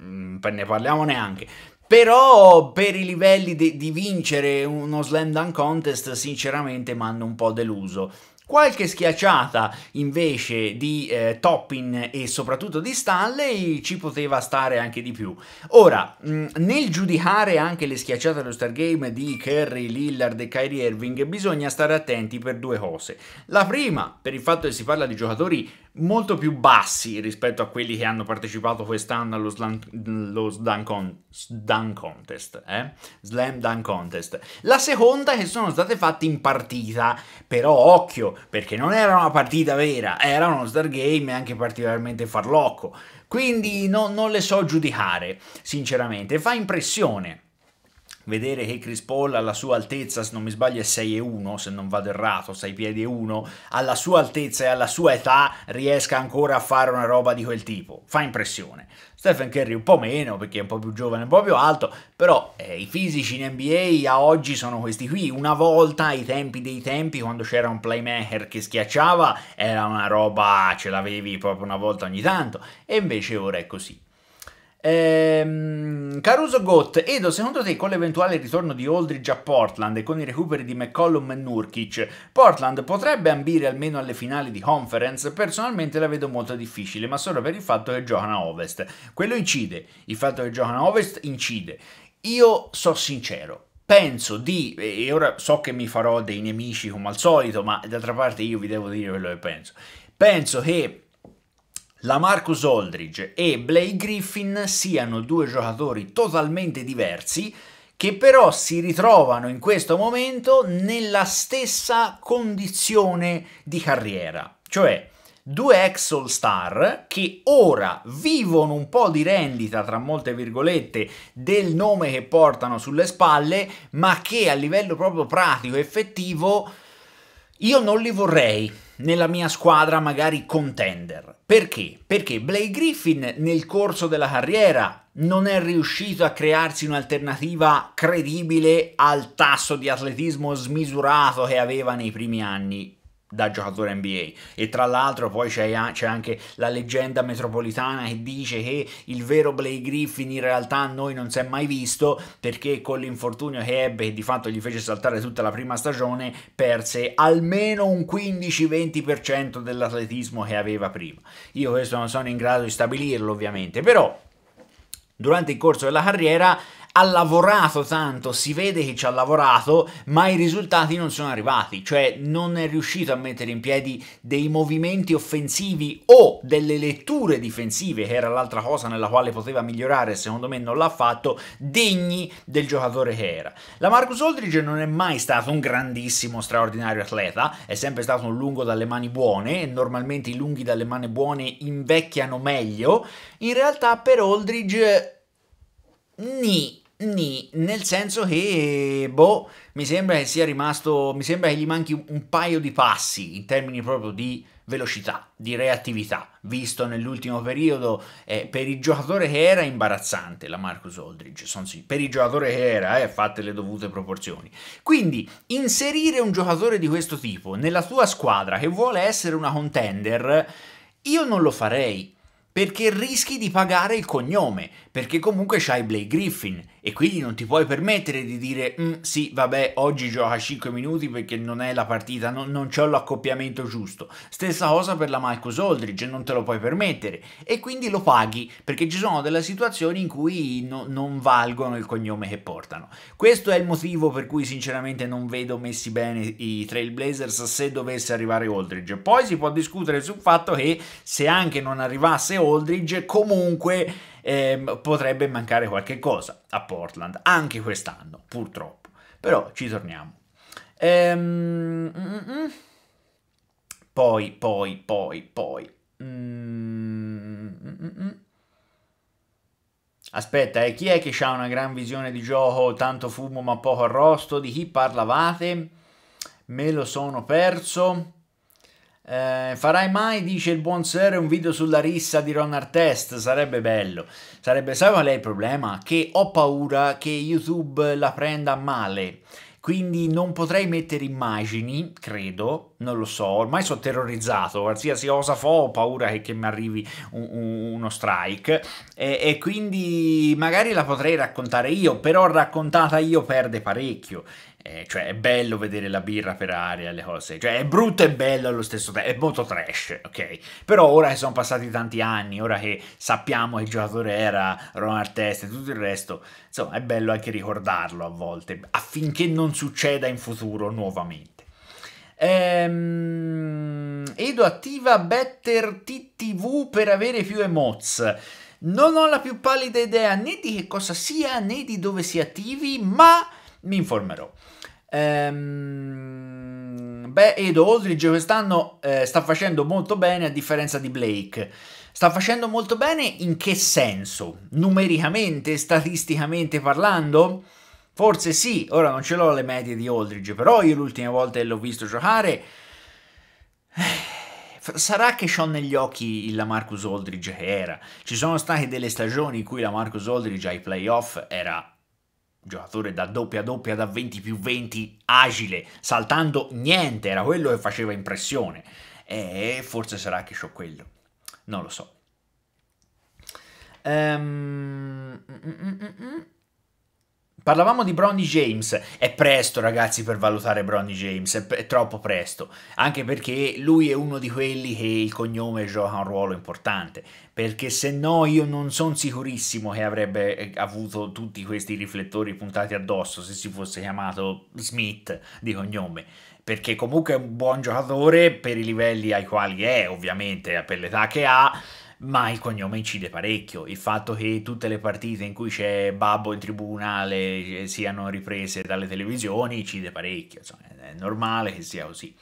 mm, ne parliamo neanche. Però per i livelli di vincere uno Slam Dunk Contest, sinceramente, mi hanno un po' deluso. Qualche schiacciata invece di eh, Toppin e soprattutto di Stanley ci poteva stare anche di più. Ora, mh, mm, nel giudicare anche le schiacciate allo Stargame di Kerry, Lillard e Kyrie Irving bisogna stare attenti per due cose. La prima, per il fatto che si parla di giocatori molto più bassi rispetto a quelli che hanno partecipato quest'anno allo Slam, con, Contest, eh? Slam Dunk Contest. La seconda che sono state fatte in partita, però occhio, perché non era una partita vera, era uno Stargame anche particolarmente farlocco, quindi no, non le so giudicare, sinceramente, fa impressione vedere che Chris Paul alla sua altezza, se non mi sbaglio è 6 e 1, se non vado errato, 6 piedi e 1, alla sua altezza e alla sua età riesca ancora a fare una roba di quel tipo. Fa impressione. Stephen Curry un po' meno perché è un po' più giovane, un po' più alto, però eh, i fisici in NBA a oggi sono questi qui. Una volta, ai tempi dei tempi, quando c'era un playmaker che schiacciava, era una roba, ce l'avevi proprio una volta ogni tanto, e invece ora è così. Ehm, Caruso Gott, Edo, secondo te con l'eventuale ritorno di Aldridge a Portland e con i recuperi di McCollum e Nurkic, Portland potrebbe ambire almeno alle finali di conference? Personalmente la vedo molto difficile, ma solo per il fatto che giocano a Ovest. Quello incide, il fatto che giocano a Ovest incide. Io so sincero, penso di, e ora so che mi farò dei nemici come al solito, ma d'altra parte io vi devo dire quello che penso, penso che la Marcus Aldridge e Blake Griffin siano due giocatori totalmente diversi che però si ritrovano in questo momento nella stessa condizione di carriera, cioè due ex All Star che ora vivono un po' di rendita, tra molte virgolette, del nome che portano sulle spalle, ma che a livello proprio pratico, e effettivo, io non li vorrei nella mia squadra magari contender. Perché? Perché Blake Griffin nel corso della carriera non è riuscito a crearsi un'alternativa credibile al tasso di atletismo smisurato che aveva nei primi anni da giocatore NBA e tra l'altro poi c'è, anche la leggenda metropolitana che dice che il vero Blake Griffin in realtà a noi non si è mai visto perché con l'infortunio che ebbe che di fatto gli fece saltare tutta la prima stagione perse almeno un 15-20% dell'atletismo che aveva prima io questo non sono in grado di stabilirlo ovviamente però durante il corso della carriera ha lavorato tanto, si vede che ci ha lavorato, ma i risultati non sono arrivati, cioè non è riuscito a mettere in piedi dei movimenti offensivi o delle letture difensive, che era l'altra cosa nella quale poteva migliorare, secondo me non l'ha fatto, degni del giocatore che era. La Marcus Aldridge non è mai stato un grandissimo, straordinario atleta, è sempre stato un lungo dalle mani buone, e normalmente i lunghi dalle mani buone invecchiano meglio, in realtà per Aldridge... Ni, Ni, nel senso che, boh, mi sembra che sia rimasto, mi sembra che gli manchi un paio di passi in termini proprio di velocità, di reattività, visto nell'ultimo periodo eh, per il giocatore che era imbarazzante la Marcus Aldridge, sì, per il giocatore che era, eh, fatte le dovute proporzioni. Quindi inserire un giocatore di questo tipo nella tua squadra che vuole essere una contender, io non lo farei, perché rischi di pagare il cognome, perché comunque c'hai Blake Griffin, e quindi non ti puoi permettere di dire mm, sì vabbè oggi gioca 5 minuti perché non è la partita, non, non c'ho l'accoppiamento giusto. Stessa cosa per la Marcus Aldridge, non te lo puoi permettere e quindi lo paghi perché ci sono delle situazioni in cui no, non valgono il cognome che portano. Questo è il motivo per cui sinceramente non vedo messi bene i Trailblazers se dovesse arrivare Aldridge. Poi si può discutere sul fatto che se anche non arrivasse Aldridge comunque eh, potrebbe mancare qualche cosa a Portland, anche quest'anno, purtroppo. Però ci torniamo. Ehm, mm, Poi, poi, poi, poi. Mm, Aspetta, eh, chi è che ha una gran visione di gioco, tanto fumo ma poco arrosto? Di chi parlavate? Me lo sono perso. Eh, farai mai, dice il buon Sir, un video sulla rissa di Ron Artest? Sarebbe bello. Sarebbe, sai qual è il problema? Che ho paura che YouTube la prenda male. Quindi non potrei mettere immagini, credo, non lo so, ormai sono terrorizzato, qualsiasi cosa fo ho paura che, che mi arrivi un, un, uno strike e, e quindi magari la potrei raccontare io, però raccontata io perde parecchio eh, cioè, è bello vedere la birra per aria, le cose. Cioè, è brutto e bello allo stesso tempo. È molto trash, ok? Però ora che sono passati tanti anni, ora che sappiamo che il giocatore era Ronald Test e tutto il resto, insomma, è bello anche ricordarlo a volte, affinché non succeda in futuro nuovamente. Ehm, Edo attiva Better TTV per avere più emoz. Non ho la più pallida idea né di che cosa sia né di dove si attivi, ma mi informerò. Ehm, beh, Edo Aldridge quest'anno eh, sta facendo molto bene a differenza di Blake. Sta facendo molto bene in che senso? Numericamente, statisticamente parlando? Forse sì, ora non ce l'ho le medie di Aldridge, però io l'ultima volta che l'ho visto giocare... Eh, sarà che ho negli occhi il Marcus Aldridge che era. Ci sono state delle stagioni in cui la Marcus Aldridge ai playoff era giocatore da doppia doppia da 20 più 20 agile, saltando niente, era quello che faceva impressione. E forse sarà che ho quello, non lo so. Ehm... Mm, mm, mm, Parlavamo di Bronny James, è presto ragazzi per valutare Bronny James, è, è, troppo presto, anche perché lui è uno di quelli che il cognome gioca un ruolo importante, perché se no io non sono sicurissimo che avrebbe eh, avuto tutti questi riflettori puntati addosso se si fosse chiamato Smith di cognome, perché comunque è un buon giocatore per i livelli ai quali è, ovviamente, per l'età che ha, ma il cognome incide parecchio. Il fatto che tutte le partite in cui c'è Babbo in tribunale eh, siano riprese dalle televisioni incide parecchio, insomma, è normale che sia così.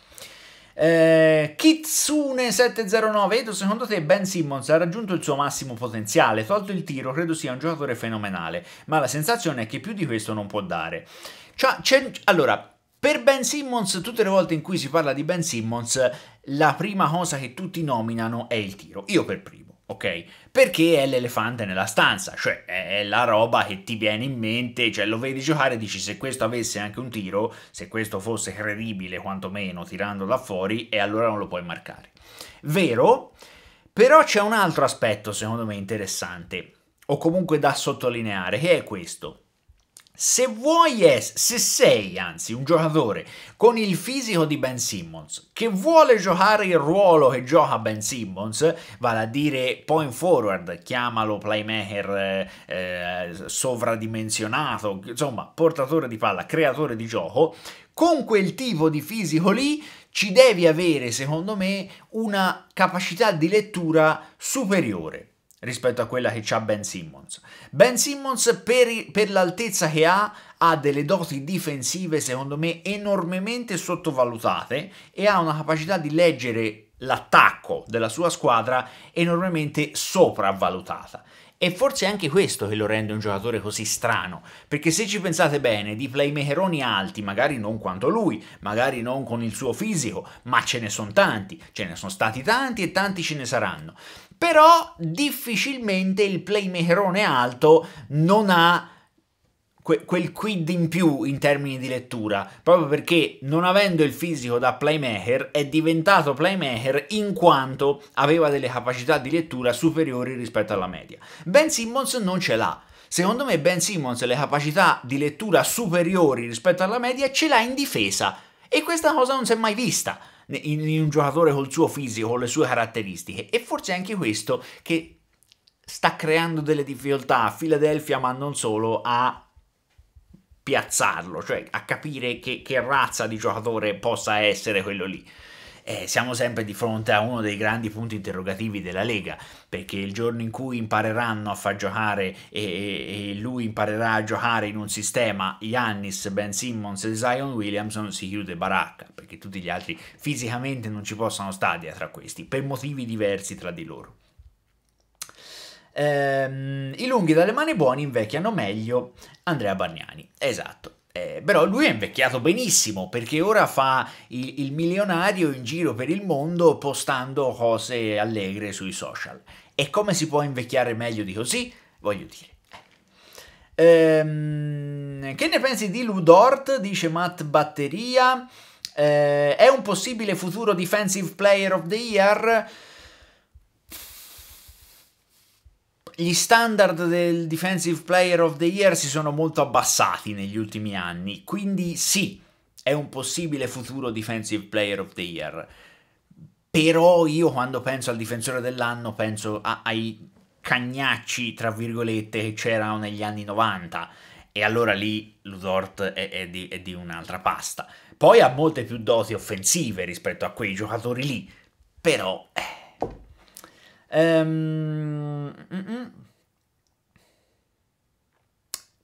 Eh, Kitsune709 Edo, secondo te Ben Simmons ha raggiunto il suo massimo potenziale? Tolto il tiro, credo sia un giocatore fenomenale, ma la sensazione è che più di questo non può dare. Cioè, allora, per Ben Simmons, tutte le volte in cui si parla di Ben Simmons, la prima cosa che tutti nominano è il tiro, io per primo ok? Perché è l'elefante nella stanza, cioè è la roba che ti viene in mente, cioè lo vedi giocare e dici se questo avesse anche un tiro, se questo fosse credibile quantomeno tirando da fuori, e allora non lo puoi marcare. Vero, però c'è un altro aspetto secondo me interessante, o comunque da sottolineare, che è questo se vuoi es- se sei anzi un giocatore con il fisico di Ben Simmons che vuole giocare il ruolo che gioca Ben Simmons, vale a dire point forward, chiamalo playmaker eh, eh sovradimensionato, insomma portatore di palla, creatore di gioco, con quel tipo di fisico lì ci devi avere secondo me una capacità di lettura superiore rispetto a quella che ha Ben Simmons. Ben Simmons per, per l'altezza che ha ha delle doti difensive secondo me enormemente sottovalutate e ha una capacità di leggere l'attacco della sua squadra enormemente sopravvalutata. E forse è anche questo che lo rende un giocatore così strano, perché se ci pensate bene, di playmakeroni alti, magari non quanto lui, magari non con il suo fisico, ma ce ne sono tanti, ce ne sono stati tanti e tanti ce ne saranno però difficilmente il playmakerone alto non ha que quel quid in più in termini di lettura, proprio perché non avendo il fisico da playmaker è diventato playmaker in quanto aveva delle capacità di lettura superiori rispetto alla media. Ben Simmons non ce l'ha. Secondo me Ben Simmons le capacità di lettura superiori rispetto alla media ce l'ha in difesa e questa cosa non si è mai vista in, in un giocatore col suo fisico, con le sue caratteristiche. E forse è anche questo che sta creando delle difficoltà a Philadelphia, ma non solo, a piazzarlo, cioè a capire che, che razza di giocatore possa essere quello lì eh, siamo sempre di fronte a uno dei grandi punti interrogativi della Lega, perché il giorno in cui impareranno a far giocare e, e lui imparerà a giocare in un sistema Yannis, Ben Simmons e Zion Williamson si chiude baracca, perché tutti gli altri fisicamente non ci possono stare tra questi, per motivi diversi tra di loro. Ehm, I lunghi dalle mani buone invecchiano meglio Andrea Bagnani. Esatto. Eh, però lui è invecchiato benissimo perché ora fa il, il, milionario in giro per il mondo postando cose allegre sui social. E come si può invecchiare meglio di così? Voglio dire. Ehm, che ne pensi di Ludort? Dice Matt Batteria. Eh, è un possibile futuro defensive player of the year? gli standard del Defensive Player of the Year si sono molto abbassati negli ultimi anni, quindi sì, è un possibile futuro Defensive Player of the Year. Però io quando penso al difensore dell'anno penso a, ai cagnacci, tra virgolette, che c'erano negli anni 90. E allora lì Ludort è, è di, è di un'altra pasta. Poi ha molte più doti offensive rispetto a quei giocatori lì. Però... Eh Ehm... Mm, mm.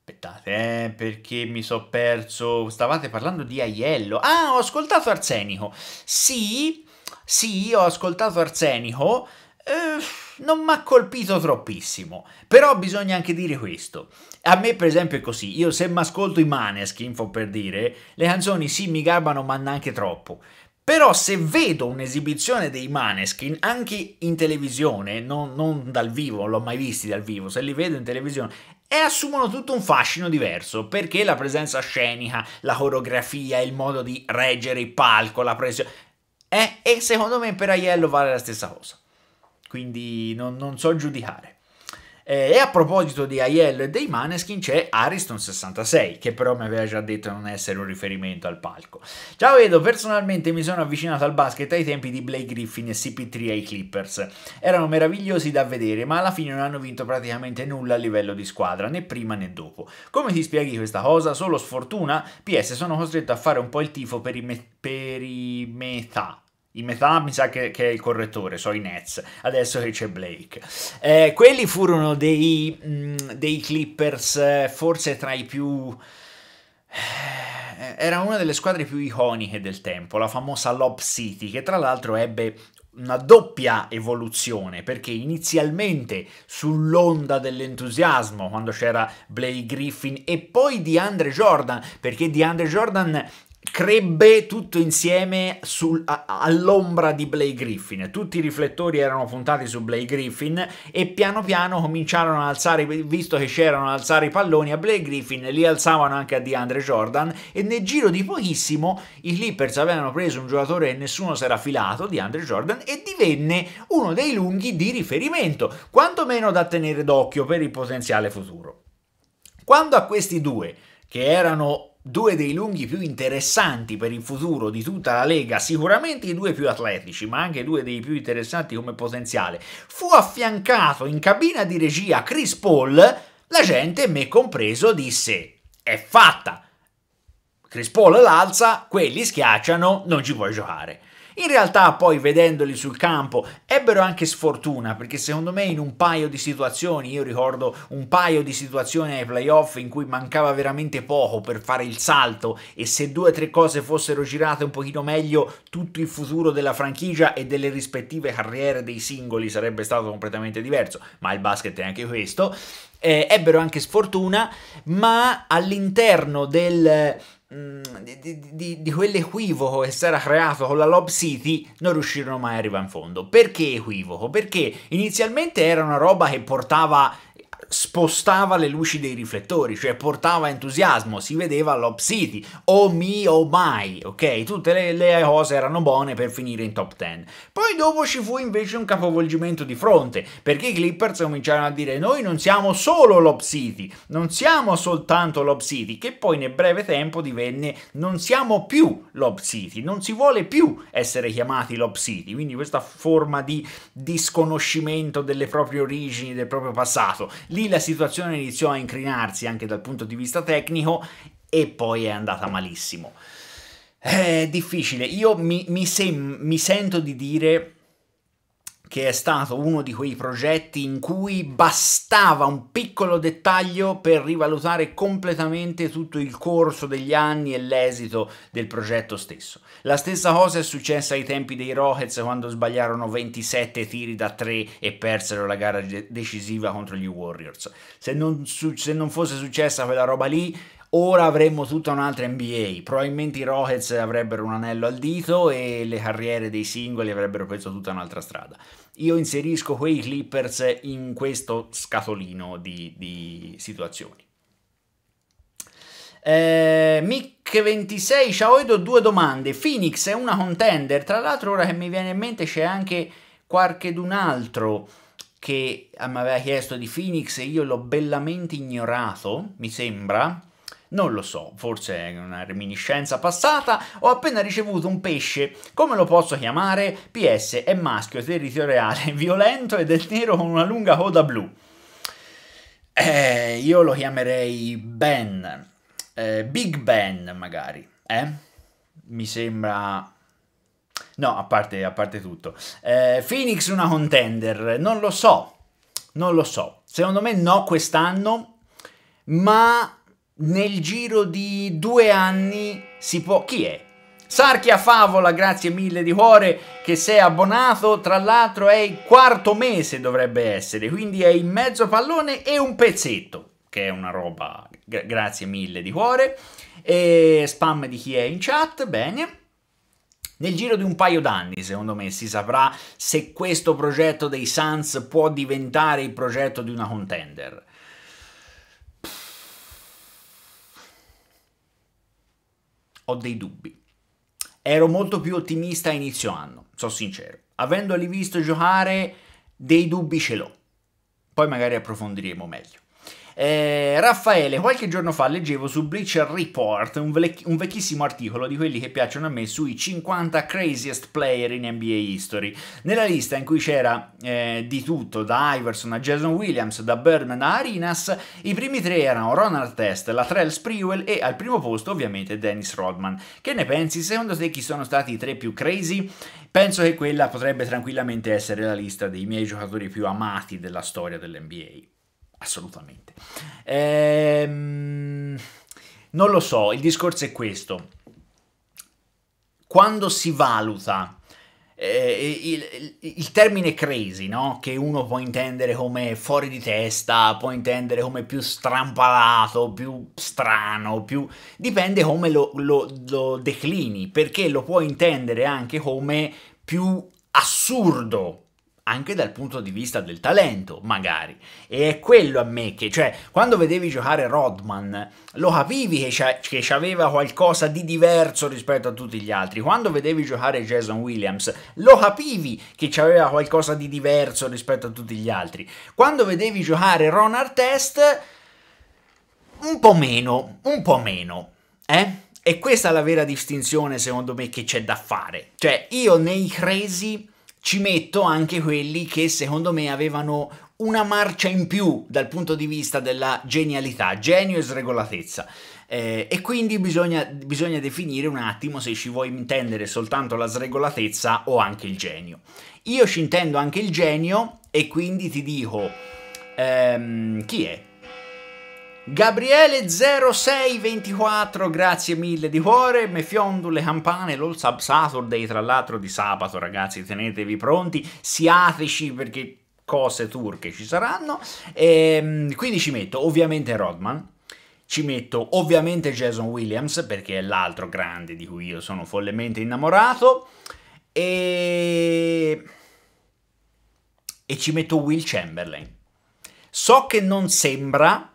Aspettate, eh, perché mi sono perso. Stavate parlando di Aiello. Ah, ho ascoltato Arsenico. Sì, sì, ho ascoltato Arsenico. Eh, non mi ha colpito troppissimo. Però bisogna anche dire questo. A me, per esempio, è così. Io se mi ascolto i Maneskin, for per dire, le canzoni sì mi garbano, ma neanche troppo. Però se vedo un'esibizione dei Maneskin, anche in televisione, non, non dal vivo, non l'ho mai visti dal vivo, se li vedo in televisione, e assumono tutto un fascino diverso, perché la presenza scenica, la coreografia, il modo di reggere il palco, la pressione... Eh, e secondo me per Aiello vale la stessa cosa. Quindi non, non so giudicare. Eh, e a proposito di Aiello e dei Maneskin c'è Ariston66, che però mi aveva già detto non essere un riferimento al palco. Ciao vedo, personalmente mi sono avvicinato al basket ai tempi di Blake Griffin e CP3 ai Clippers. Erano meravigliosi da vedere, ma alla fine non hanno vinto praticamente nulla a livello di squadra, né prima né dopo. Come ti spieghi questa cosa? Solo sfortuna? PS, sono costretto a fare un po' il tifo per i, me per i metà in metà mi sa che, che, è il correttore, so i Nets, adesso che c'è Blake. Eh, quelli furono dei, mh, dei, Clippers eh, forse tra i più... Eh, era una delle squadre più iconiche del tempo, la famosa Lob City, che tra l'altro ebbe una doppia evoluzione perché inizialmente sull'onda dell'entusiasmo quando c'era Blake Griffin e poi di Andre Jordan perché di Andre Jordan crebbe tutto insieme sul, a, all'ombra di Blake Griffin. Tutti i riflettori erano puntati su Blake Griffin e piano piano cominciarono a alzare, visto che c'erano ad alzare i palloni a Blake Griffin, li alzavano anche a DeAndre Jordan e nel giro di pochissimo i Clippers avevano preso un giocatore e nessuno si era filato, DeAndre Jordan, e divenne uno dei lunghi di riferimento, quantomeno da tenere d'occhio per il potenziale futuro. Quando a questi due, che erano due dei lunghi più interessanti per il futuro di tutta la Lega, sicuramente i due più atletici, ma anche due dei più interessanti come potenziale, fu affiancato in cabina di regia Chris Paul, la gente, me compreso, disse è fatta. Chris Paul l'alza, quelli schiacciano, non ci puoi giocare. In realtà poi vedendoli sul campo ebbero anche sfortuna perché secondo me in un paio di situazioni, io ricordo un paio di situazioni ai playoff in cui mancava veramente poco per fare il salto e se due o tre cose fossero girate un pochino meglio tutto il futuro della franchigia e delle rispettive carriere dei singoli sarebbe stato completamente diverso, ma il basket è anche questo. Eh, ebbero anche sfortuna, ma all'interno del Mm, di, di, di, quell'equivoco che si era creato con la Lob City non riuscirono mai a arrivare in fondo. Perché equivoco? Perché inizialmente era una roba che portava spostava le luci dei riflettori, cioè portava entusiasmo, si vedeva l'Op City, oh mi oh my, ok? Tutte le, le, cose erano buone per finire in top 10. Poi dopo ci fu invece un capovolgimento di fronte, perché i Clippers cominciarono a dire noi non siamo solo l'Op City, non siamo soltanto l'Op City, che poi nel breve tempo divenne non siamo più l'Op City, non si vuole più essere chiamati l'Op City, quindi questa forma di disconoscimento delle proprie origini, del proprio passato Lì la situazione iniziò a incrinarsi anche dal punto di vista tecnico e poi è andata malissimo. È difficile, io mi, mi, mi sento di dire che è stato uno di quei progetti in cui bastava un piccolo dettaglio per rivalutare completamente tutto il corso degli anni e l'esito del progetto stesso. La stessa cosa è successa ai tempi dei Rockets quando sbagliarono 27 tiri da 3 e persero la gara decisiva contro gli Warriors. Se non, se non fosse successa quella roba lì, ora avremmo tutta un'altra NBA. Probabilmente i Rockets avrebbero un anello al dito e le carriere dei singoli avrebbero preso tutta un'altra strada. Io inserisco quei Clippers in questo scatolino di, di situazioni. Eh, Mick26, ciao Edo, due domande. Phoenix è una contender, tra l'altro ora che mi viene in mente c'è anche qualchedun altro che mi aveva chiesto di Phoenix e io l'ho bellamente ignorato, mi sembra. Non lo so, forse è una reminiscenza passata. Ho appena ricevuto un pesce, come lo posso chiamare? PS è maschio, territoriale, violento ed è nero con una lunga coda blu. Eh, io lo chiamerei Ben. Eh, Big Ben, magari, eh? Mi sembra... No, a parte, a parte tutto. Eh, Phoenix una contender, non lo so, non lo so. Secondo me no quest'anno, ma nel giro di due anni si può... Chi è? Sarchia Favola, grazie mille di cuore che sei abbonato, tra l'altro è il quarto mese dovrebbe essere, quindi è in mezzo pallone e un pezzetto, che è una roba Gra- grazie mille di cuore. E spam di chi è in chat, bene. Nel giro di un paio d'anni, secondo me, si saprà se questo progetto dei Suns può diventare il progetto di una contender. Ho dei dubbi. Ero molto più ottimista a inizio anno, sono sincero. Avendoli visto giocare, dei dubbi ce l'ho. Poi magari approfondiremo meglio. Eh, Raffaele, qualche giorno fa leggevo su Bleacher Report un, vec un, vecchissimo articolo di quelli che piacciono a me sui 50 craziest player in NBA history. Nella lista in cui c'era eh, di tutto, da Iverson a Jason Williams, da Birdman a Arinas, i primi tre erano Ron Artest, Latrell Sprewell e al primo posto ovviamente Dennis Rodman. Che ne pensi? Secondo te chi sono stati i tre più crazy? Penso che quella potrebbe tranquillamente essere la lista dei miei giocatori più amati della storia dell'NBA assolutamente. Ehm, non lo so, il discorso è questo. Quando si valuta eh, il, il, termine crazy, no? che uno può intendere come fuori di testa, può intendere come più strampalato, più strano, più... dipende come lo, lo, lo declini, perché lo può intendere anche come più assurdo anche dal punto di vista del talento, magari. E è quello a me che, cioè, quando vedevi giocare Rodman, lo capivi che, c'aveva qualcosa di diverso rispetto a tutti gli altri. Quando vedevi giocare Jason Williams, lo capivi che c'aveva qualcosa di diverso rispetto a tutti gli altri. Quando vedevi giocare Ron Artest, un po' meno, un po' meno, eh? E questa è la vera distinzione, secondo me, che c'è da fare. Cioè, io nei Crazy ci metto anche quelli che secondo me avevano una marcia in più dal punto di vista della genialità, genio e sregolatezza. Eh, e quindi bisogna, bisogna, definire un attimo se ci vuoi intendere soltanto la sregolatezza o anche il genio. Io ci intendo anche il genio e quindi ti dico ehm, chi è? Gabriele0624, grazie mille di cuore, me fiondo le campane, l'All Sub Saturday tra l'altro di sabato ragazzi, tenetevi pronti, siateci perché cose turche ci saranno, e, ehm, quindi ci metto ovviamente Rodman, ci metto ovviamente Jason Williams perché è l'altro grande di cui io sono follemente innamorato e... e ci metto Will Chamberlain. So che non sembra,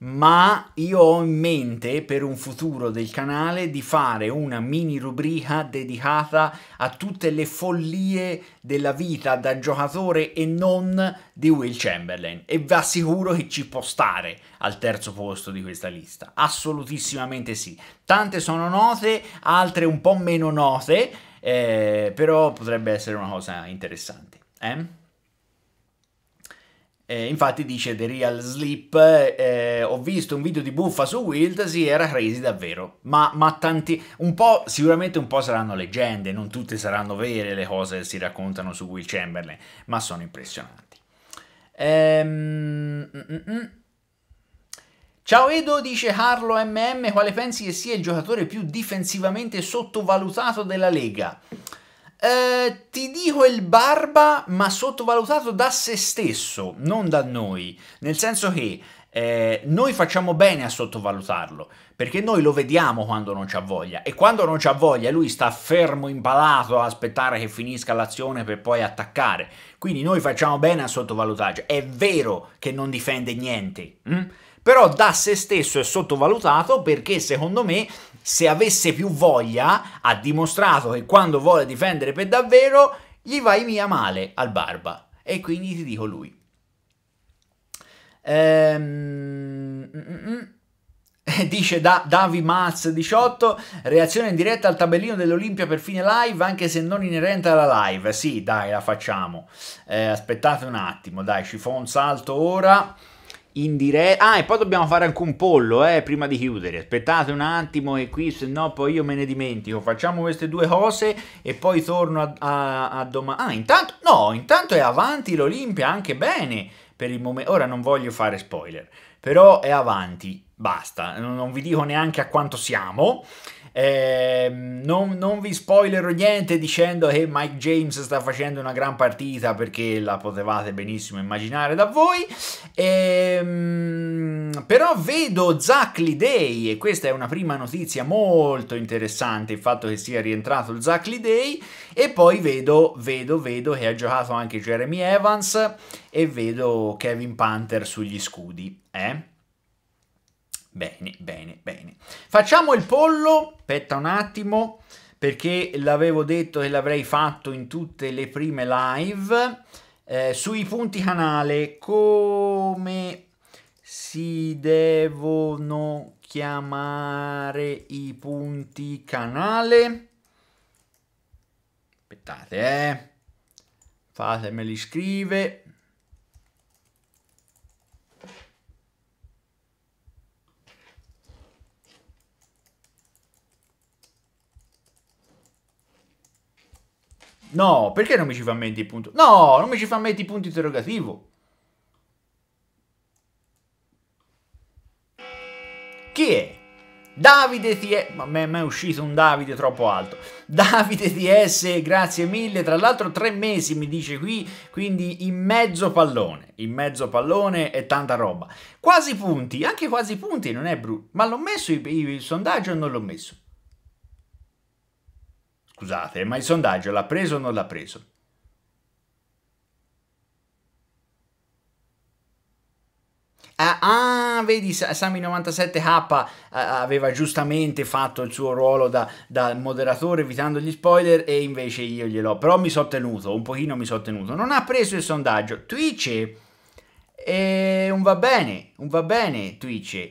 ma io ho in mente per un futuro del canale di fare una mini rubrica dedicata a tutte le follie della vita da giocatore e non di Will Chamberlain e vi assicuro che ci può stare al terzo posto di questa lista, assolutissimamente sì. Tante sono note, altre un po' meno note, eh, però potrebbe essere una cosa interessante. Eh? Eh, infatti dice The Real Sleep, eh, eh, ho visto un video di buffa su Wild, sì era crazy davvero, ma, ma, tanti, un po', sicuramente un po' saranno leggende, non tutte saranno vere le cose che si raccontano su Will Chamberlain, ma sono impressionanti. Ehm, Ciao Edo, dice Carlo MM, quale pensi che sia il giocatore più difensivamente sottovalutato della Lega? Eh, ti dico il Barba, ma sottovalutato da se stesso, non da noi. Nel senso che eh, noi facciamo bene a sottovalutarlo, perché noi lo vediamo quando non c'ha voglia e quando non c'ha voglia lui sta fermo impalato a aspettare che finisca l'azione per poi attaccare. Quindi noi facciamo bene a sottovalutarlo. È vero che non difende niente, mh? Hm? però da se stesso è sottovalutato perché secondo me se avesse più voglia, ha dimostrato che quando vuole difendere per davvero, gli vai via male al barba. E quindi ti dico lui. Ehm... Mm, mm, mm. dice da Davi Maz 18 reazione in diretta al tabellino dell'Olimpia per fine live anche se non inerente alla live sì dai la facciamo eh, aspettate un attimo dai ci fa un salto ora in diretta. Ah, e poi dobbiamo fare anche un pollo, eh, prima di chiudere. Aspettate un attimo e qui, se no poi io me ne dimentico. Facciamo queste due cose e poi torno a, a, a domani. Ah, intanto, no, intanto è avanti l'Olimpia, anche bene per il momento. Ora non voglio fare spoiler, però è avanti, basta. Non, non vi dico neanche a quanto siamo. Eh, non, non, vi spoilerò niente dicendo che Mike James sta facendo una gran partita perché la potevate benissimo immaginare da voi. Eh, però vedo Zach Lidei e questa è una prima notizia molto interessante, il fatto che sia rientrato il Zach Lidei e poi vedo, vedo, vedo che ha giocato anche Jeremy Evans e vedo Kevin Panther sugli scudi. Eh? Bene, bene, bene. Facciamo il pollo, aspetta un attimo, perché l'avevo detto e l'avrei fatto in tutte le prime live, eh, sui punti canale, come si devono chiamare i punti canale? Aspettate, eh. Fatemeli scrivere. No, perché non mi ci fa metti il punto? No, non mi ci fa metti il punto interrogativo. Chi è? Davide TS, ma mi è mai uscito un Davide troppo alto. Davide TS, grazie mille. Tra l'altro tre mesi mi dice qui, quindi in mezzo pallone, in mezzo pallone e tanta roba. Quasi punti, anche quasi punti non è brutto. Ma l'ho messo il, il, il sondaggio o non l'ho messo? Scusate, ma il sondaggio l'ha preso o non l'ha preso? ah, ah vedi, Sami97K eh, aveva giustamente fatto il suo ruolo da, da, moderatore evitando gli spoiler e invece io gliel'ho. Però mi sono tenuto, un pochino mi sono tenuto. Non ha preso il sondaggio. Twitch è un va bene, un va bene Twitch.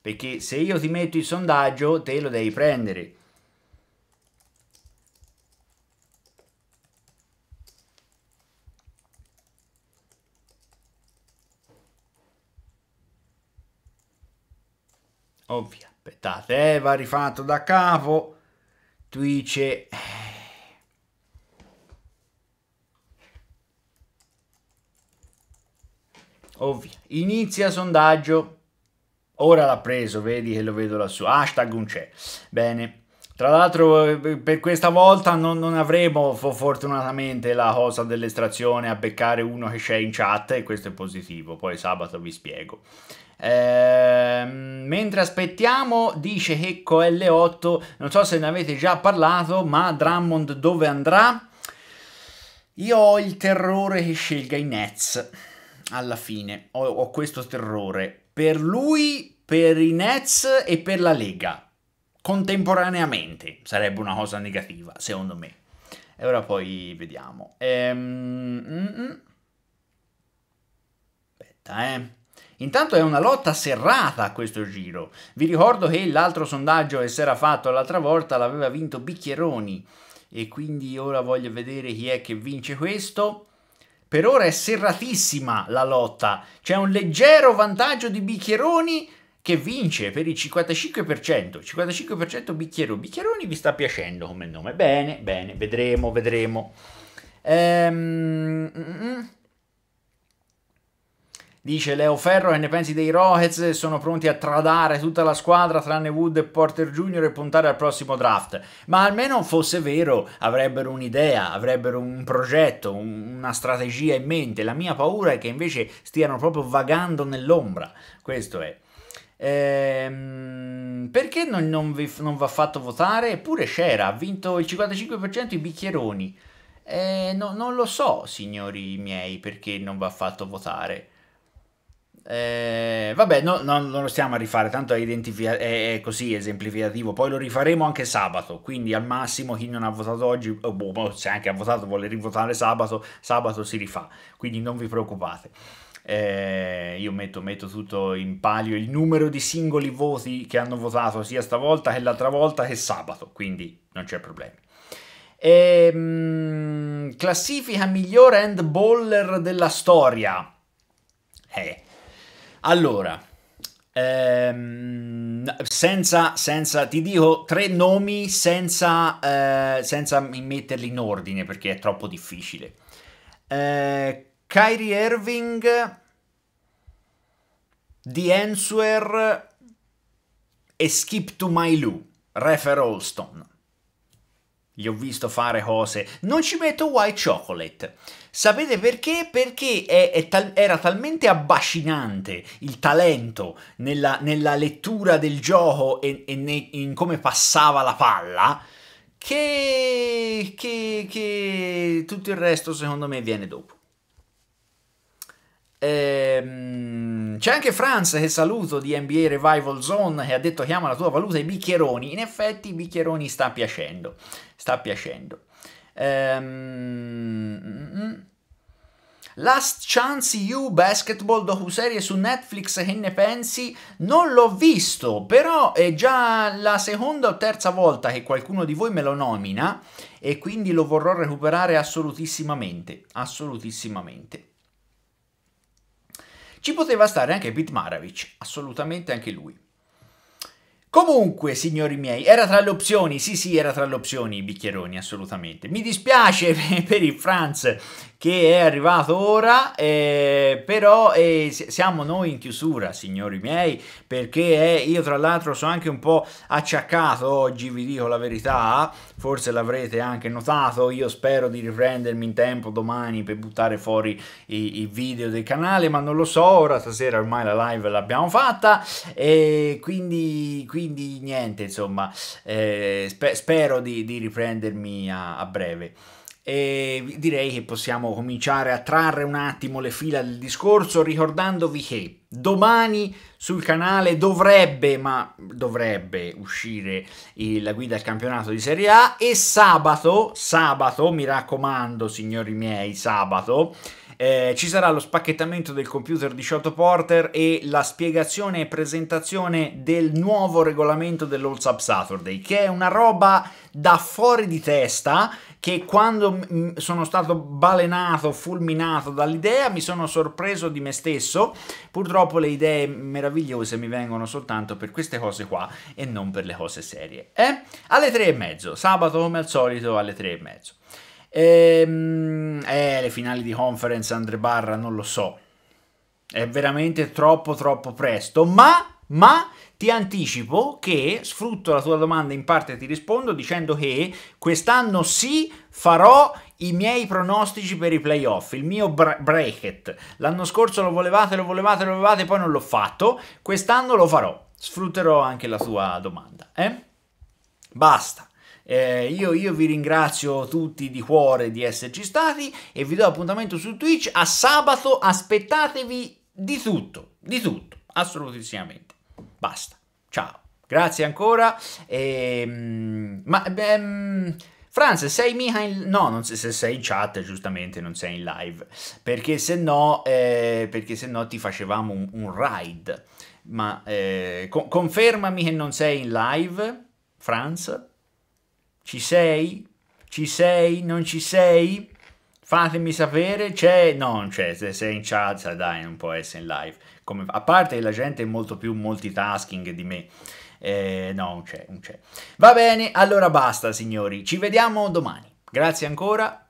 Perché se io ti metto il sondaggio te lo devi prendere. ovvia. Aspettate, eh, va rifatto da capo. Twitch eh. Ovvia. Inizia sondaggio. Ora l'ha preso, vedi che lo vedo lassù. Hashtag non c'è. Bene. Tra l'altro eh, per questa volta non, non avremo fortunatamente la cosa dell'estrazione a beccare uno che c'è in chat e questo è positivo, poi sabato vi spiego. Ehm, mentre aspettiamo, dice Checco L8, non so se ne avete già parlato, ma Drummond dove andrà? Io ho il terrore che scelga i Nets alla fine, ho, ho questo terrore per lui, per i Nets e per la Lega. Contemporaneamente sarebbe una cosa negativa, secondo me. E ora poi vediamo. Ehm, mm, mm. Aspetta, eh. Intanto è una lotta serrata a questo giro. Vi ricordo che l'altro sondaggio che si era fatto l'altra volta l'aveva vinto Bicchieroni e quindi ora voglio vedere chi è che vince questo. Per ora è serratissima la lotta. C'è un leggero vantaggio di Bicchieroni che vince per il 55%. 55% Bicchieroni. Bicchieroni vi sta piacendo come nome. Bene, bene, vedremo, vedremo. Ehm... Mm, mm, mm. Dice Leo Ferro che ne pensi dei Rockets, sono pronti a tradare tutta la squadra tranne Wood e Porter Jr. e puntare al prossimo draft. Ma almeno fosse vero, avrebbero un'idea, avrebbero un progetto, un, una strategia in mente. La mia paura è che invece stiano proprio vagando nell'ombra. Questo è. Ehm, perché non, non, vi, non va fatto votare? Eppure c'era, ha vinto il 55% i bicchieroni. Eh, no, non lo so, signori miei, perché non va fatto votare. Eh, vabbè, no, no, non lo stiamo a rifare, tanto è, è, è, così esemplificativo. Poi lo rifaremo anche sabato. Quindi al massimo chi non ha votato oggi, oh, boh, boh, se anche ha votato vuole rivotare sabato, sabato si rifà. Quindi non vi preoccupate. Eh, io metto, metto, tutto in palio il numero di singoli voti che hanno votato sia stavolta che l'altra volta che sabato, quindi non c'è problema. E, ehm, classifica miglior handballer della storia. Eh, allora, ehm, senza, senza, ti dico tre nomi senza, eh, senza metterli in ordine perché è troppo difficile. Eh, Kyrie Irving, The Answer e Skip to My Lou, Refer Alston. Gli ho visto fare cose. Non ci metto White Chocolate. Sapete perché? Perché è, è tal era talmente abbascinante il talento nella, nella, lettura del gioco e, e ne, in come passava la palla che, che, che tutto il resto secondo me viene dopo. Ehm, c'è anche Franz che saluto di NBA Revival Zone che ha detto chiama la tua valuta i bicchieroni. In effetti i bicchieroni sta piacendo, sta piacendo. Ehm... Last Chance You Basketball docu-serie su Netflix, che ne pensi? Non l'ho visto, però è già la seconda o terza volta che qualcuno di voi me lo nomina e quindi lo vorrò recuperare assolutissimamente, assolutissimamente. Ci poteva stare anche Pete Maravich, assolutamente anche lui. Comunque, signori miei, era tra le opzioni, sì sì, era tra le opzioni i bicchieroni, assolutamente. Mi dispiace per il Franz che è arrivato ora, eh, però eh, siamo noi in chiusura, signori miei, perché eh, io tra l'altro sono anche un po' acciaccato oggi, vi dico la verità, forse l'avrete anche notato, io spero di riprendermi in tempo domani per buttare fuori i, i video del canale, ma non lo so, ora stasera ormai la live l'abbiamo fatta, e quindi, quindi niente, insomma, eh, spe spero di, di riprendermi a, a breve. E direi che possiamo cominciare a trarre un attimo le fila del discorso ricordandovi che domani sul canale dovrebbe, ma dovrebbe uscire il, la guida al campionato di Serie A e sabato, sabato, mi raccomando signori miei, sabato eh, ci sarà lo spacchettamento del computer di Shot Porter e la spiegazione e presentazione del nuovo regolamento dell'All Sub Saturday, che è una roba da fuori di testa che quando sono stato balenato, fulminato dall'idea, mi sono sorpreso di me stesso. Purtroppo le idee meravigliose mi vengono soltanto per queste cose qua e non per le cose serie. Eh? Alle tre e mezzo, sabato come al solito alle tre e mezzo. Ehm, eh, le finali di conference Andre Barra, non lo so. È veramente troppo troppo presto, ma, ma ti anticipo che sfrutto la tua domanda in parte e ti rispondo dicendo che quest'anno sì farò i miei pronostici per i playoff, il mio bracket. L'anno scorso lo volevate, lo volevate, lo volevate, poi non l'ho fatto. Quest'anno lo farò. Sfrutterò anche la tua domanda. Eh? Basta. Eh, io, io, vi ringrazio tutti di cuore di esserci stati e vi do appuntamento su Twitch a sabato. Aspettatevi di tutto, di tutto, assolutissimamente. Basta. Ciao. Grazie ancora. Ehm, ma... Ehm, Franz, sei mica in... No, non sei, se sei in chat, giustamente, non sei in live. Perché se no, eh, perché se no ti facevamo un, un ride. Ma eh, co- confermami che non sei in live, Franz. Ci sei? Ci sei? Non ci sei? Fatemi sapere, c'è... No, non c'è, se sei in chat, dai, non può essere in live. Come... A parte la gente è molto più multitasking di me. Eh, no, non c'è, non c'è. Va bene, allora basta, signori. Ci vediamo domani. Grazie ancora